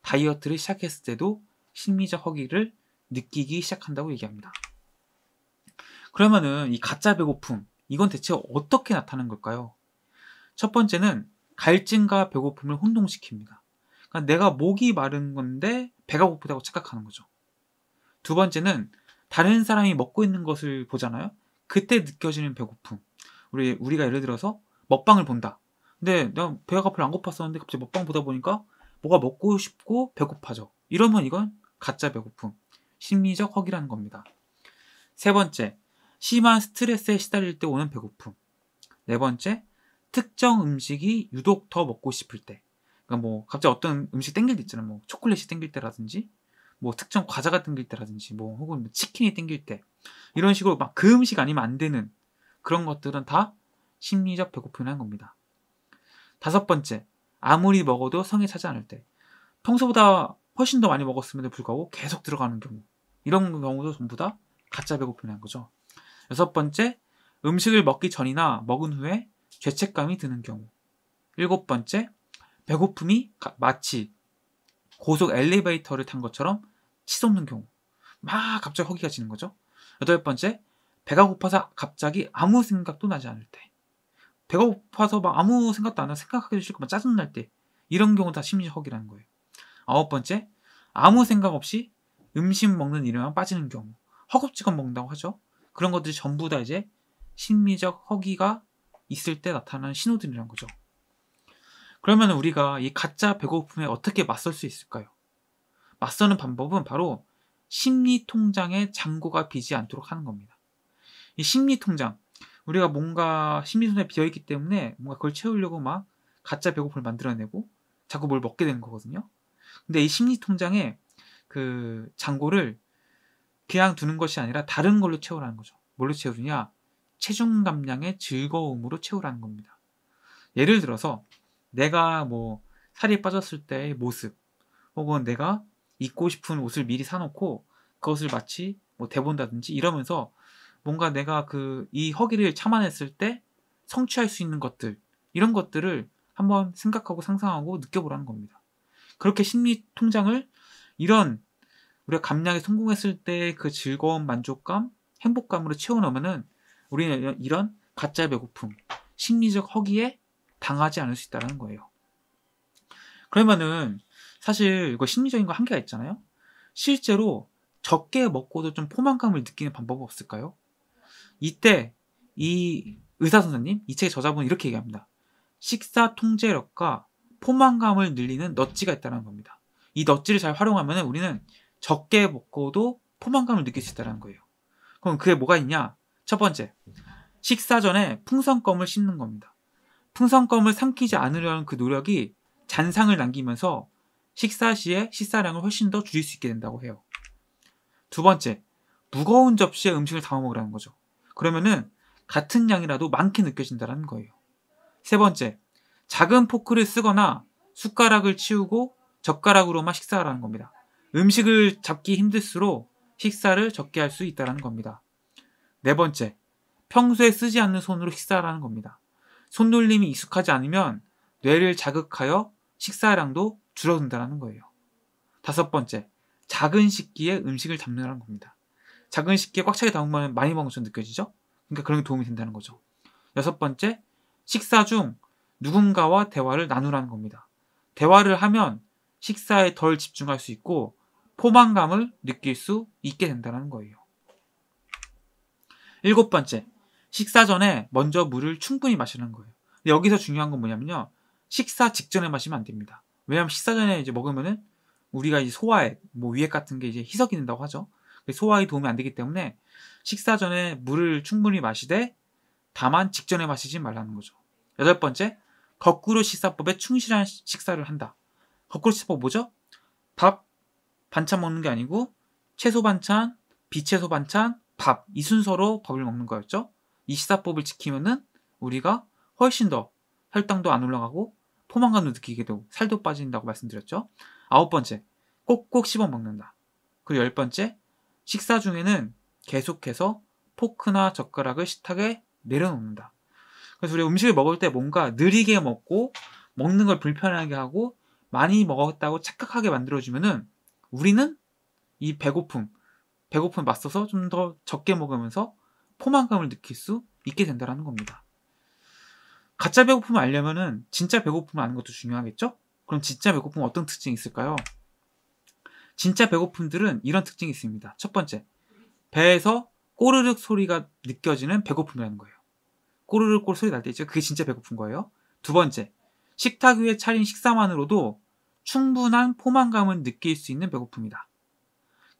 다이어트를 시작했을 때도 심리적 허기를 느끼기 시작한다고 얘기합니다. 그러면은 이 가짜 배고픔, 이건 대체 어떻게 나타나는 걸까요? 첫 번째는 갈증과 배고픔을 혼동시킵니다. 그러니까 내가 목이 마른 건데 배가 고프다고 착각하는 거죠. 두 번째는 다른 사람이 먹고 있는 것을 보잖아요. 그때 느껴지는 배고픔. 우리 우리가 예를 들어서 먹방을 본다. 근데 내가 배가 별로 안 고팠었는데 갑자기 먹방 보다 보니까 뭐가 먹고 싶고 배고파져. 이러면 이건 가짜 배고픔, 심리적 허기라는 겁니다. 세 번째, 심한 스트레스에 시달릴 때 오는 배고픔. 네 번째, 특정 음식이 유독 더 먹고 싶을 때. 그러니까 뭐 갑자기 어떤 음식 땡길 때 있잖아요. 뭐 초콜릿이 땡길 때라든지 뭐 특정 과자가 땡길 때라든지 뭐 혹은 뭐 치킨이 땡길 때 이런 식으로 막 그 음식 아니면 안 되는 그런 것들은 다 심리적 배고픔이라는 겁니다. 다섯 번째, 아무리 먹어도 성에 차지 않을 때. 평소보다 훨씬 더 많이 먹었음에도 불구하고 계속 들어가는 경우 이런 경우도 전부 다 가짜 배고픔이라는 거죠. 여섯 번째, 음식을 먹기 전이나 먹은 후에 죄책감이 드는 경우. 일곱 번째, 배고픔이 마치 고속 엘리베이터를 탄 것처럼 치솟는 경우. 막 갑자기 허기가 지는 거죠. 여덟 번째, 배가 고파서 갑자기 아무 생각도 나지 않을 때. 배가 고파서 막 아무 생각도 안 하고 생각하기도 싫고 막 짜증날 때. 이런 경우 다 심리 적 허기라는 거예요. 아홉 번째, 아무 생각 없이 음식 먹는 일에만 빠지는 경우. 허겁지겁 먹는다고 하죠. 그런 것들이 전부 다 이제 심리적 허기가 있을 때 나타나는 신호들이란 거죠. 그러면 우리가 이 가짜 배고픔에 어떻게 맞설 수 있을까요? 맞서는 방법은 바로 심리 통장에 잔고가 비지 않도록 하는 겁니다. 이 심리 통장 우리가 뭔가 심리 통장에 비어 있기 때문에 뭔가 그걸 채우려고 막 가짜 배고픔을 만들어내고 자꾸 뭘 먹게 되는 거거든요. 근데 이 심리 통장에 그 잔고를 그냥 두는 것이 아니라 다른 걸로 채우라는 거죠. 뭘로 채우느냐? 체중 감량의 즐거움으로 채우라는 겁니다. 예를 들어서 내가 뭐 살이 빠졌을 때의 모습 혹은 내가 입고 싶은 옷을 미리 사놓고 그것을 마치 뭐 대본다든지 이러면서 뭔가 내가 그 이 허기를 참아냈을 때 성취할 수 있는 것들 이런 것들을 한번 생각하고 상상하고 느껴보라는 겁니다. 그렇게 심리 통장을 이런 우리가 감량에 성공했을 때 그 즐거운 만족감, 행복감으로 채워넣으면은 우리는 이런 가짜 배고픔, 심리적 허기에 당하지 않을 수 있다는 거예요. 그러면은 사실 이거 심리적인 거 한계가 있잖아요. 실제로 적게 먹고도 좀 포만감을 느끼는 방법 없을까요? 이때 이 의사 선생님, 이 책의 저자분은 이렇게 얘기합니다. 식사 통제력과 포만감을 늘리는 넛지가 있다는 겁니다. 이 넛지를 잘 활용하면 우리는 적게 먹고도 포만감을 느낄 수 있다는 거예요. 그럼 그게 뭐가 있냐? 첫 번째, 식사 전에 풍선껌을 씹는 겁니다. 풍선껌을 삼키지 않으려는 그 노력이 잔상을 남기면서 식사 시에 식사량을 훨씬 더 줄일 수 있게 된다고 해요. 두 번째, 무거운 접시에 음식을 담아 먹으라는 거죠. 그러면은 같은 양이라도 많게 느껴진다는 거예요. 세 번째, 작은 포크를 쓰거나 숟가락을 치우고 젓가락으로만 식사하라는 겁니다. 음식을 잡기 힘들수록 식사를 적게 할 수 있다는 겁니다. 네 번째, 평소에 쓰지 않는 손으로 식사하라는 겁니다. 손놀림이 익숙하지 않으면 뇌를 자극하여 식사량도 줄어든다는 거예요. 다섯 번째, 작은 식기에 음식을 잡는다는 겁니다. 작은 식기에 꽉 차게 담으면 많이 먹는 것처럼 느껴지죠? 그러니까 그런 게 도움이 된다는 거죠. 여섯 번째, 식사 중 누군가와 대화를 나누라는 겁니다. 대화를 하면 식사에 덜 집중할 수 있고 포만감을 느낄 수 있게 된다는 거예요. 일곱 번째, 식사 전에 먼저 물을 충분히 마시는 거예요. 여기서 중요한 건 뭐냐면요. 식사 직전에 마시면 안 됩니다. 왜냐하면 식사 전에 이제 먹으면은 우리가 이제 소화액, 뭐 위액 같은 게 이제 희석이 된다고 하죠. 소화에 도움이 안 되기 때문에 식사 전에 물을 충분히 마시되 다만 직전에 마시지 말라는 거죠. 여덟 번째, 거꾸로 식사법에 충실한 식사를 한다. 거꾸로 식사법 뭐죠? 밥 반찬 먹는 게 아니고 채소 반찬, 비채소 반찬, 밥 이 순서로 밥을 먹는 거였죠. 이 식사법을 지키면은 우리가 훨씬 더 혈당도 안 올라가고 포만감도 느끼게 되고 살도 빠진다고 말씀드렸죠. 아홉 번째, 꼭꼭 씹어 먹는다. 그리고 열 번째, 식사 중에는 계속해서 포크나 젓가락을 식탁에 내려놓는다. 그래서 우리 음식을 먹을 때 뭔가 느리게 먹고 먹는 걸 불편하게 하고 많이 먹었다고 착각하게 만들어주면은 우리는 이 배고픔, 배고픔 맞서서 좀 더 적게 먹으면서 포만감을 느낄 수 있게 된다라는 겁니다. 가짜 배고픔을 알려면은 진짜 배고픔을 아는 것도 중요하겠죠? 그럼 진짜 배고픔은 어떤 특징이 있을까요? 진짜 배고픔들은 이런 특징이 있습니다. 첫 번째, 배에서 꼬르륵 소리가 느껴지는 배고픔이라는 거예요. 꼬르륵 꼬르 소리 날 때 있죠. 그게 진짜 배고픈 거예요. 두 번째, 식탁 위에 차린 식사만으로도 충분한 포만감은 느낄 수 있는 배고픔이다.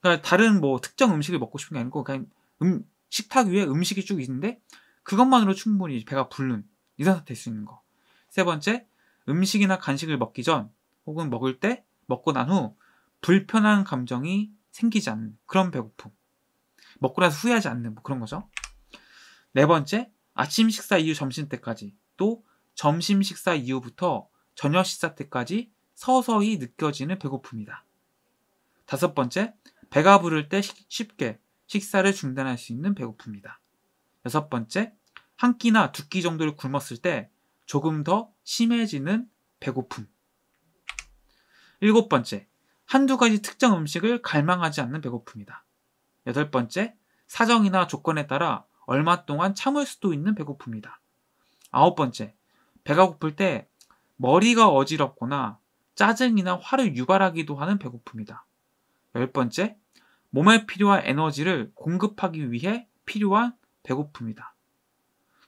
그러니까 다른 뭐 특정 음식을 먹고 싶은 게 아니고 그냥 음, 식탁 위에 음식이 쭉 있는데 그것만으로 충분히 배가 부른 이런 상태 될수 있는 거. 세 번째, 음식이나 간식을 먹기 전 혹은 먹을 때 먹고 난 후 불편한 감정이 생기지 않는 그런 배고픔. 먹고 나서 후회하지 않는 뭐 그런 거죠. 네 번째, 아침 식사 이후 점심 때까지 또 점심 식사 이후부터 저녁 식사 때까지 서서히 느껴지는 배고픔이다. 다섯 번째, 배가 부를 때 쉽게 식사를 중단할 수 있는 배고픔이다. 여섯 번째, 한 끼나 두 끼 정도를 굶었을 때 조금 더 심해지는 배고픔. 일곱 번째, 한두 가지 특정 음식을 갈망하지 않는 배고픔이다. 여덟 번째, 사정이나 조건에 따라 얼마 동안 참을 수도 있는 배고픔이다. 아홉 번째, 배가 고플 때 머리가 어지럽거나 짜증이나 화를 유발하기도 하는 배고픔이다. 열 번째, 몸에 필요한 에너지를 공급하기 위해 필요한 배고픔이다.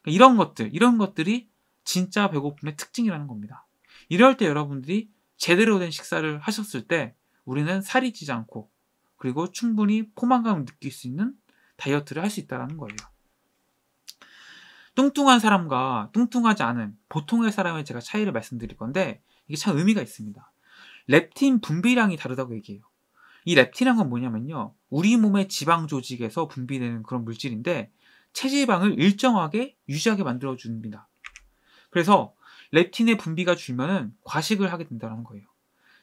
그러니까 이런 것들, 이런 것들이 진짜 배고픔의 특징이라는 겁니다. 이럴 때 여러분들이 제대로 된 식사를 하셨을 때 우리는 살이 찌지 않고 그리고 충분히 포만감을 느낄 수 있는 다이어트를 할 수 있다는 거예요. 뚱뚱한 사람과 뚱뚱하지 않은 보통의 사람의 제가 차이를 말씀드릴 건데 이게 참 의미가 있습니다. 렙틴 분비량이 다르다고 얘기해요. 이렙틴이란건 뭐냐면요. 우리 몸의 지방 조직에서 분비되는 그런 물질인데 체지방을 일정하게 유지하게 만들어 줍니다. 그래서 렙틴의 분비가 줄면은 과식을 하게 된다는 거예요.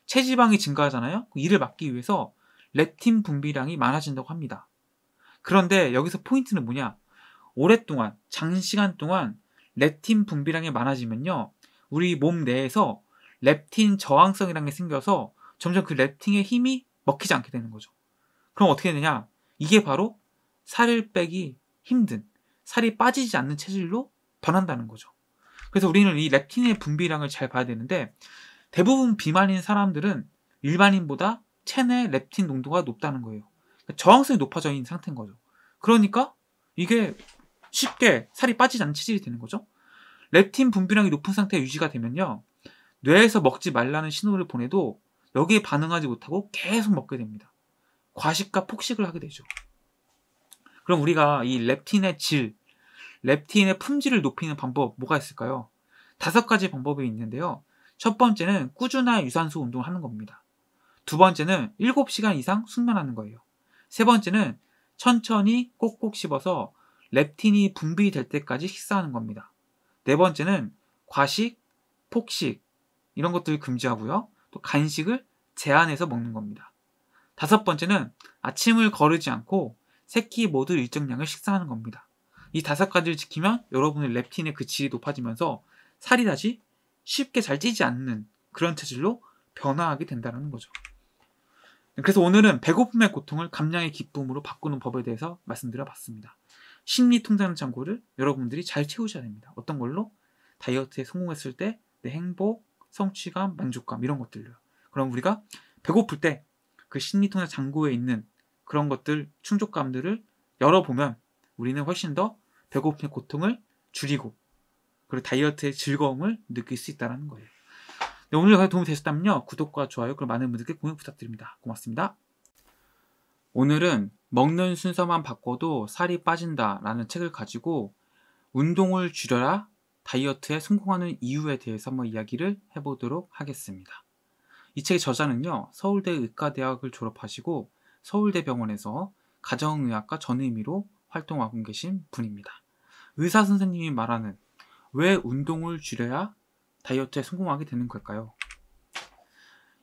체지방이 증가하잖아요. 이를 막기 위해서 렙틴 분비량이 많아진다고 합니다. 그런데 여기서 포인트는 뭐냐? 오랫동안 장시간 동안 렙틴 분비량이 많아지면요. 우리 몸 내에서 렙틴 저항성이라는 게 생겨서 점점 그 렙틴의 힘이 먹히지 않게 되는 거죠. 그럼 어떻게 되냐 이게 바로 살을 빼기 힘든 살이 빠지지 않는 체질로 변한다는 거죠. 그래서 우리는 이 렙틴의 분비량을 잘 봐야 되는데 대부분 비만인 사람들은 일반인보다 체내 렙틴 농도가 높다는 거예요. 그러니까 저항성이 높아져 있는 상태인 거죠. 그러니까 이게 쉽게 살이 빠지지 않는 체질이 되는 거죠. 렙틴 분비량이 높은 상태 유지가 되면요. 뇌에서 먹지 말라는 신호를 보내도 여기에 반응하지 못하고 계속 먹게 됩니다. 과식과 폭식을 하게 되죠. 그럼 우리가 이 렙틴의 질, 렙틴의 품질을 높이는 방법 뭐가 있을까요? 다섯 가지 방법이 있는데요. 첫 번째는 꾸준한 유산소 운동을 하는 겁니다. 두 번째는 7시간 이상 숙면하는 거예요. 세 번째는 천천히 꼭꼭 씹어서 렙틴이 분비될 때까지 식사하는 겁니다. 네 번째는 과식, 폭식 이런 것들을 금지하고요. 또 간식을 제한해서 먹는 겁니다. 다섯 번째는 아침을 거르지 않고 새끼 모두 일정량을 식사하는 겁니다. 이 다섯 가지를 지키면 여러분의 렙틴의 그 질이 높아지면서 살이 다시 쉽게 잘 찌지 않는 그런 체질로 변화하게 된다는 거죠. 그래서 오늘은 배고픔의 고통을 감량의 기쁨으로 바꾸는 법에 대해서 말씀드려 봤습니다. 심리 통장 잔고를 여러분들이 잘 채우셔야 됩니다. 어떤 걸로? 다이어트에 성공했을 때 내 행복, 성취감, 만족감 이런 것들로요. 그럼 우리가 배고플 때 그 심리 통장 잔고에 있는 그런 것들 충족감들을 열어보면 우리는 훨씬 더 배고픔의 고통을 줄이고 그리고 다이어트의 즐거움을 느낄 수 있다는 거예요. 네, 오늘 도움이 되셨다면요. 구독과 좋아요 그리고 많은 분들께 공유 부탁드립니다. 고맙습니다. 오늘은 먹는 순서만 바꿔도 살이 빠진다 라는 책을 가지고 운동을 줄여라 다이어트에 성공하는 이유에 대해서 한번 이야기를 해보도록 하겠습니다. 이 책의 저자는요, 서울대 의과대학을 졸업하시고 서울대병원에서 가정의학과 전의미로 활동하고 계신 분입니다. 의사 선생님이 말하는 왜 운동을 줄여야 다이어트에 성공하게 되는 걸까요?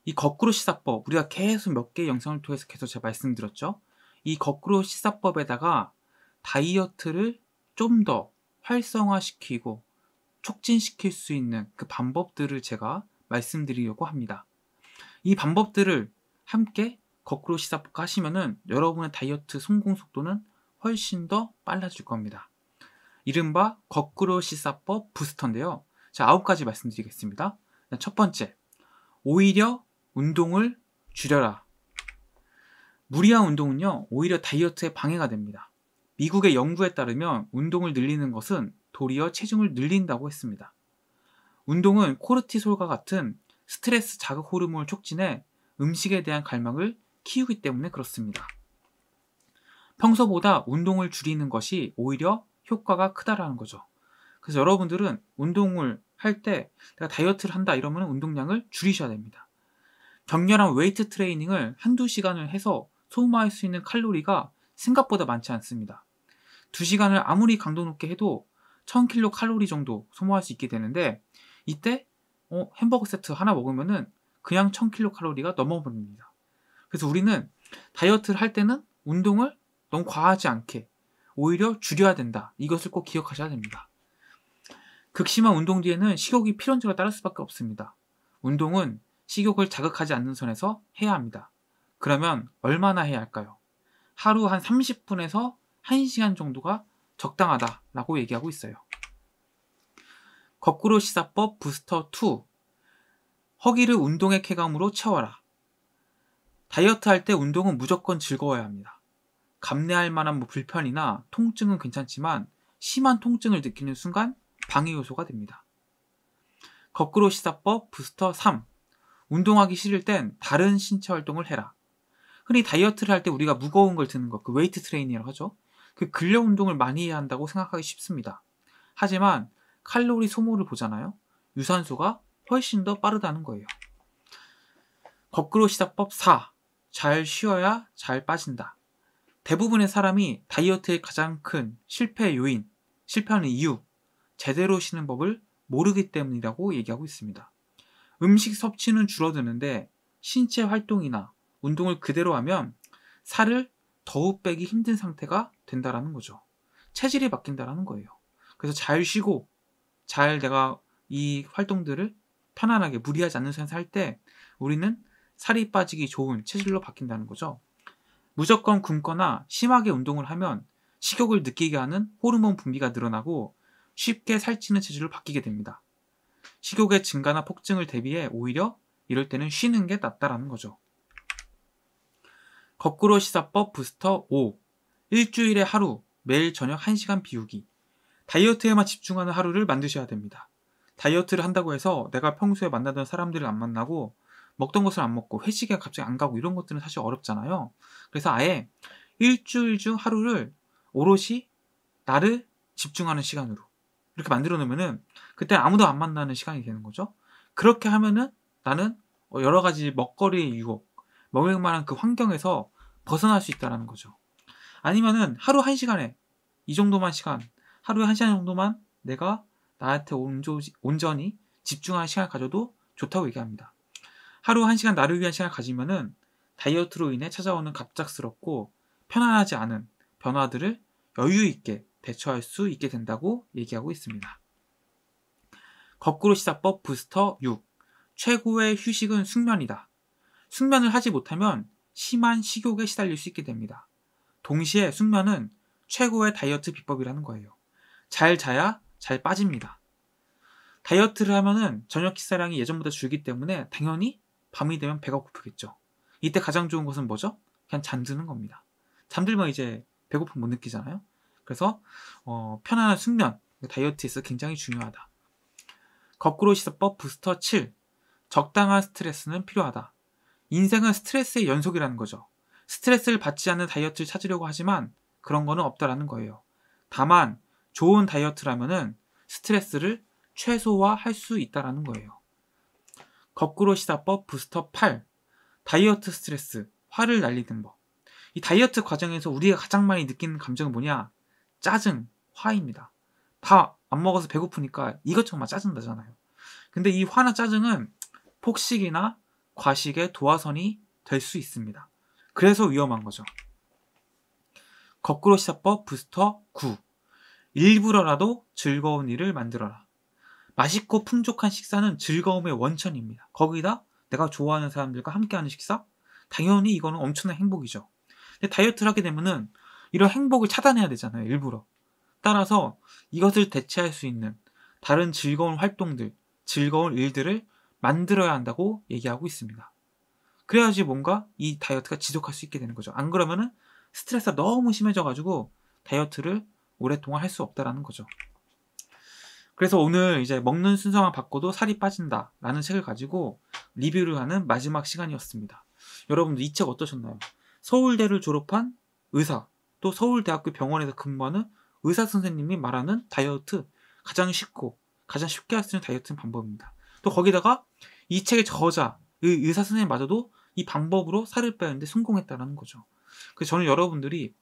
이 거꾸로 시사법 우리가 계속 몇 개 영상을 통해서 계속 제가 말씀드렸죠. 이 거꾸로 시사법에다가 다이어트를 좀 더 활성화시키고 촉진시킬 수 있는 그 방법들을 제가 말씀드리려고 합니다. 이 방법들을 함께 거꾸로 시사법 하시면은 여러분의 다이어트 성공 속도는 훨씬 더 빨라질 겁니다. 이른바 거꾸로 시사법 부스터인데요. 자, 아홉 가지 말씀드리겠습니다. 첫 번째, 오히려 운동을 줄여라. 무리한 운동은요, 오히려 다이어트에 방해가 됩니다. 미국의 연구에 따르면 운동을 늘리는 것은 도리어 체중을 늘린다고 했습니다. 운동은 코르티솔과 같은 스트레스 자극 호르몬을 촉진해 음식에 대한 갈망을 키우기 때문에 그렇습니다. 평소보다 운동을 줄이는 것이 오히려 효과가 크다라는 거죠. 그래서 여러분들은 운동을 할 때 내가 다이어트를 한다 이러면 운동량을 줄이셔야 됩니다. 격렬한 웨이트 트레이닝을 한두 시간을 해서 소모할 수 있는 칼로리가 생각보다 많지 않습니다. 두시간을 아무리 강도 높게 해도 1000킬로 칼로리 정도 소모할 수 있게 되는데 이때 어, 햄버거 세트 하나 먹으면 그냥 1000킬로 칼로리가 넘어버립니다. 그래서 우리는 다이어트를 할 때는 운동을 너무 과하지 않게 오히려 줄여야 된다. 이것을 꼭 기억하셔야 됩니다. 극심한 운동 뒤에는 식욕이 필연적으로 따를 수밖에 없습니다. 운동은 식욕을 자극하지 않는 선에서 해야 합니다. 그러면 얼마나 해야 할까요? 하루 한 30분에서 1시간 정도가 적당하다라고 얘기하고 있어요. 거꾸로 시사법 부스터 2 허기를 운동의 쾌감으로 채워라. 다이어트 할 때 운동은 무조건 즐거워야 합니다. 감내할 만한 뭐 불편이나 통증은 괜찮지만 심한 통증을 느끼는 순간 방해 요소가 됩니다. 거꾸로 시사법 부스터 3 운동하기 싫을 땐 다른 신체 활동을 해라. 흔히 다이어트를 할 때 우리가 무거운 걸 드는 것, 그 웨이트 트레이닝이라고 하죠. 그 근력 운동을 많이 해야 한다고 생각하기 쉽습니다. 하지만 칼로리 소모를 보잖아요. 유산소가 훨씬 더 빠르다는 거예요. 거꾸로 시작법 4. 잘 쉬어야 잘 빠진다. 대부분의 사람이 다이어트의 가장 큰 실패 요인, 실패하는 이유, 제대로 쉬는 법을 모르기 때문이라고 얘기하고 있습니다. 음식 섭취는 줄어드는데 신체 활동이나 운동을 그대로 하면 살을 더욱 빼기 힘든 상태가 된다라는 거죠. 체질이 바뀐다라는 거예요. 그래서 잘 쉬고 잘 내가 이 활동들을 편안하게 무리하지 않는 선에서 할 때 우리는 살이 빠지기 좋은 체질로 바뀐다는 거죠. 무조건 굶거나 심하게 운동을 하면 식욕을 느끼게 하는 호르몬 분비가 늘어나고 쉽게 살찌는 체질로 바뀌게 됩니다. 식욕의 증가나 폭증을 대비해 오히려 이럴 때는 쉬는 게 낫다라는 거죠. 거꾸로 시사법 부스터 5. 일주일에 하루, 매일 저녁 1시간 비우기. 다이어트에만 집중하는 하루를 만드셔야 됩니다. 다이어트를 한다고 해서 내가 평소에 만나던 사람들을 안 만나고 먹던 것을 안 먹고 회식에 갑자기 안 가고 이런 것들은 사실 어렵잖아요. 그래서 아예 일주일 중 하루를 오롯이 나를 집중하는 시간으로 이렇게 만들어 놓으면은 그때 아무도 안 만나는 시간이 되는 거죠. 그렇게 하면은 나는 어, 여러 가지 먹거리의 유혹, 먹을 만한 그 환경에서 벗어날 수 있다라는 거죠. 아니면은 하루 한 시간에 이 정도만 시간, 하루에 한 시간 정도만 내가 나한테 온조, 온전히 집중할 시간을 가져도 좋다고 얘기합니다. 하루 한 시간 나를 위한 시간을 가지면은 다이어트로 인해 찾아오는 갑작스럽고 편안하지 않은 변화들을 여유 있게 대처할 수 있게 된다고 얘기하고 있습니다. 거꾸로 시작법 부스터 6. 최고의 휴식은 숙면이다. 숙면을 하지 못하면 심한 식욕에 시달릴 수 있게 됩니다. 동시에 숙면은 최고의 다이어트 비법이라는 거예요. 잘 자야 잘 빠집니다. 다이어트를 하면은 저녁 식사량이 예전보다 줄기 때문에 당연히 밤이 되면 배가 고프겠죠. 이때 가장 좋은 것은 뭐죠? 그냥 잠드는 겁니다. 잠들면 이제 배고픔 못 느끼잖아요. 그래서 어, 편안한 숙면, 다이어트에서 굉장히 중요하다. 거꾸로 시사법 부스터 7. 적당한 스트레스는 필요하다. 인생은 스트레스의 연속이라는 거죠. 스트레스를 받지 않는 다이어트를 찾으려고 하지만 그런 거는 없다라는 거예요. 다만 좋은 다이어트라면은 스트레스를 최소화할 수 있다라는 거예요. 거꾸로 시사법 부스터 8. 다이어트 스트레스, 화를 날리는 법. 이 다이어트 과정에서 우리가 가장 많이 느끼는 감정은 뭐냐? 짜증, 화입니다. 다 안 먹어서 배고프니까 이것저것 막 짜증나잖아요. 근데 이 화나 짜증은 폭식이나 과식의 도화선이 될 수 있습니다. 그래서 위험한 거죠. 거꾸로 시작법 부스터 9. 일부러라도 즐거운 일을 만들어라. 맛있고 풍족한 식사는 즐거움의 원천입니다. 거기다 내가 좋아하는 사람들과 함께하는 식사? 당연히 이거는 엄청난 행복이죠. 근데 다이어트를 하게 되면은 이런 행복을 차단해야 되잖아요, 일부러. 따라서 이것을 대체할 수 있는 다른 즐거운 활동들, 즐거운 일들을 만들어야 한다고 얘기하고 있습니다. 그래야지 뭔가 이 다이어트가 지속할 수 있게 되는 거죠. 안 그러면은 스트레스가 너무 심해져가지고 다이어트를 오랫동안 할 수 없다라는 거죠. 그래서 오늘 이제 먹는 순서만 바꿔도 살이 빠진다 라는 책을 가지고 리뷰를 하는 마지막 시간이었습니다. 여러분들 이 책 어떠셨나요? 서울대를 졸업한 의사, 또 서울대학교 병원에서 근무하는 의사 선생님이 말하는 다이어트 가장 쉽고 가장 쉽게 할 수 있는 다이어트 방법입니다. 또 거기다가 이 책의 저자 의사 선생님마저도 이 방법으로 살을 빼는데 성공했다는 거죠. 그래서 저는 여러분들이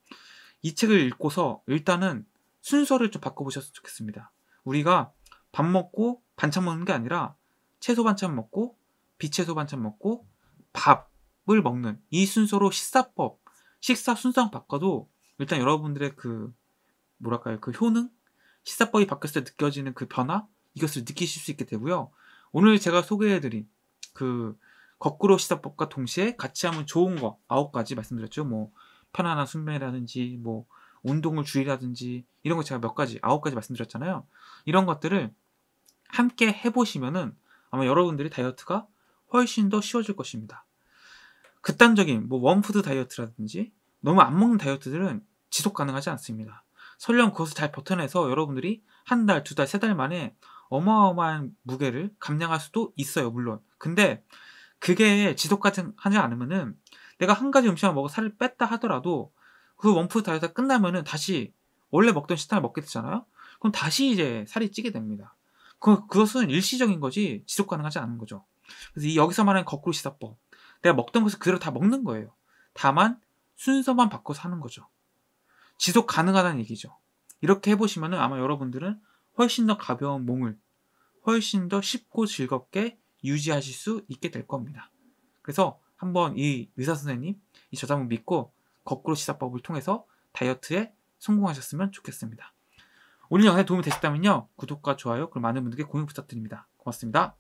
이 책을 읽고서 일단은 순서를 좀 바꿔보셨으면 좋겠습니다. 우리가 밥 먹고 반찬 먹는 게 아니라 채소 반찬 먹고 비채소 반찬 먹고 밥을 먹는 이 순서로 식사법, 식사 순서만 바꿔도 일단 여러분들의 그 뭐랄까요 그 효능 시사법이 바뀌었을 때 느껴지는 그 변화 이것을 느끼실 수 있게 되고요. 오늘 제가 소개해드린 그 거꾸로 시사법과 동시에 같이 하면 좋은 거 아홉 가지 말씀드렸죠. 뭐 편안한 숙면이라든지 뭐 운동을 주의라든지 이런 거 제가 몇 가지 아홉 가지 말씀드렸잖아요. 이런 것들을 함께 해보시면은 아마 여러분들이 다이어트가 훨씬 더 쉬워질 것입니다. 극단적인 뭐 원푸드 다이어트라든지 너무 안 먹는 다이어트들은 지속 가능하지 않습니다. 설령 그것을 잘 버텨내서 여러분들이 한 달, 두 달, 세 달 만에 어마어마한 무게를 감량할 수도 있어요, 물론. 근데 그게 지속 가능하지 않으면은 내가 한 가지 음식만 먹어 살을 뺐다 하더라도 그 원푸드 다이어트가 끝나면은 다시 원래 먹던 식단을 먹게 되잖아요? 그럼 다시 이제 살이 찌게 됩니다. 그, 그것은 일시적인 거지 지속 가능하지 않은 거죠. 그래서 여기서 말하는 거꾸로 시사법. 내가 먹던 것을 그대로 다 먹는 거예요. 다만 순서만 바꿔서 하는 거죠. 지속 가능하다는 얘기죠. 이렇게 해보시면 아마 여러분들은 훨씬 더 가벼운 몸을 훨씬 더 쉽고 즐겁게 유지하실 수 있게 될 겁니다. 그래서 한번 이 의사 선생님, 이 저자분 믿고 거꾸로 시사법을 통해서 다이어트에 성공하셨으면 좋겠습니다. 오늘 영상에 도움이 되셨다면요. 구독과 좋아요, 그리고 많은 분들께 공유 부탁드립니다. 고맙습니다.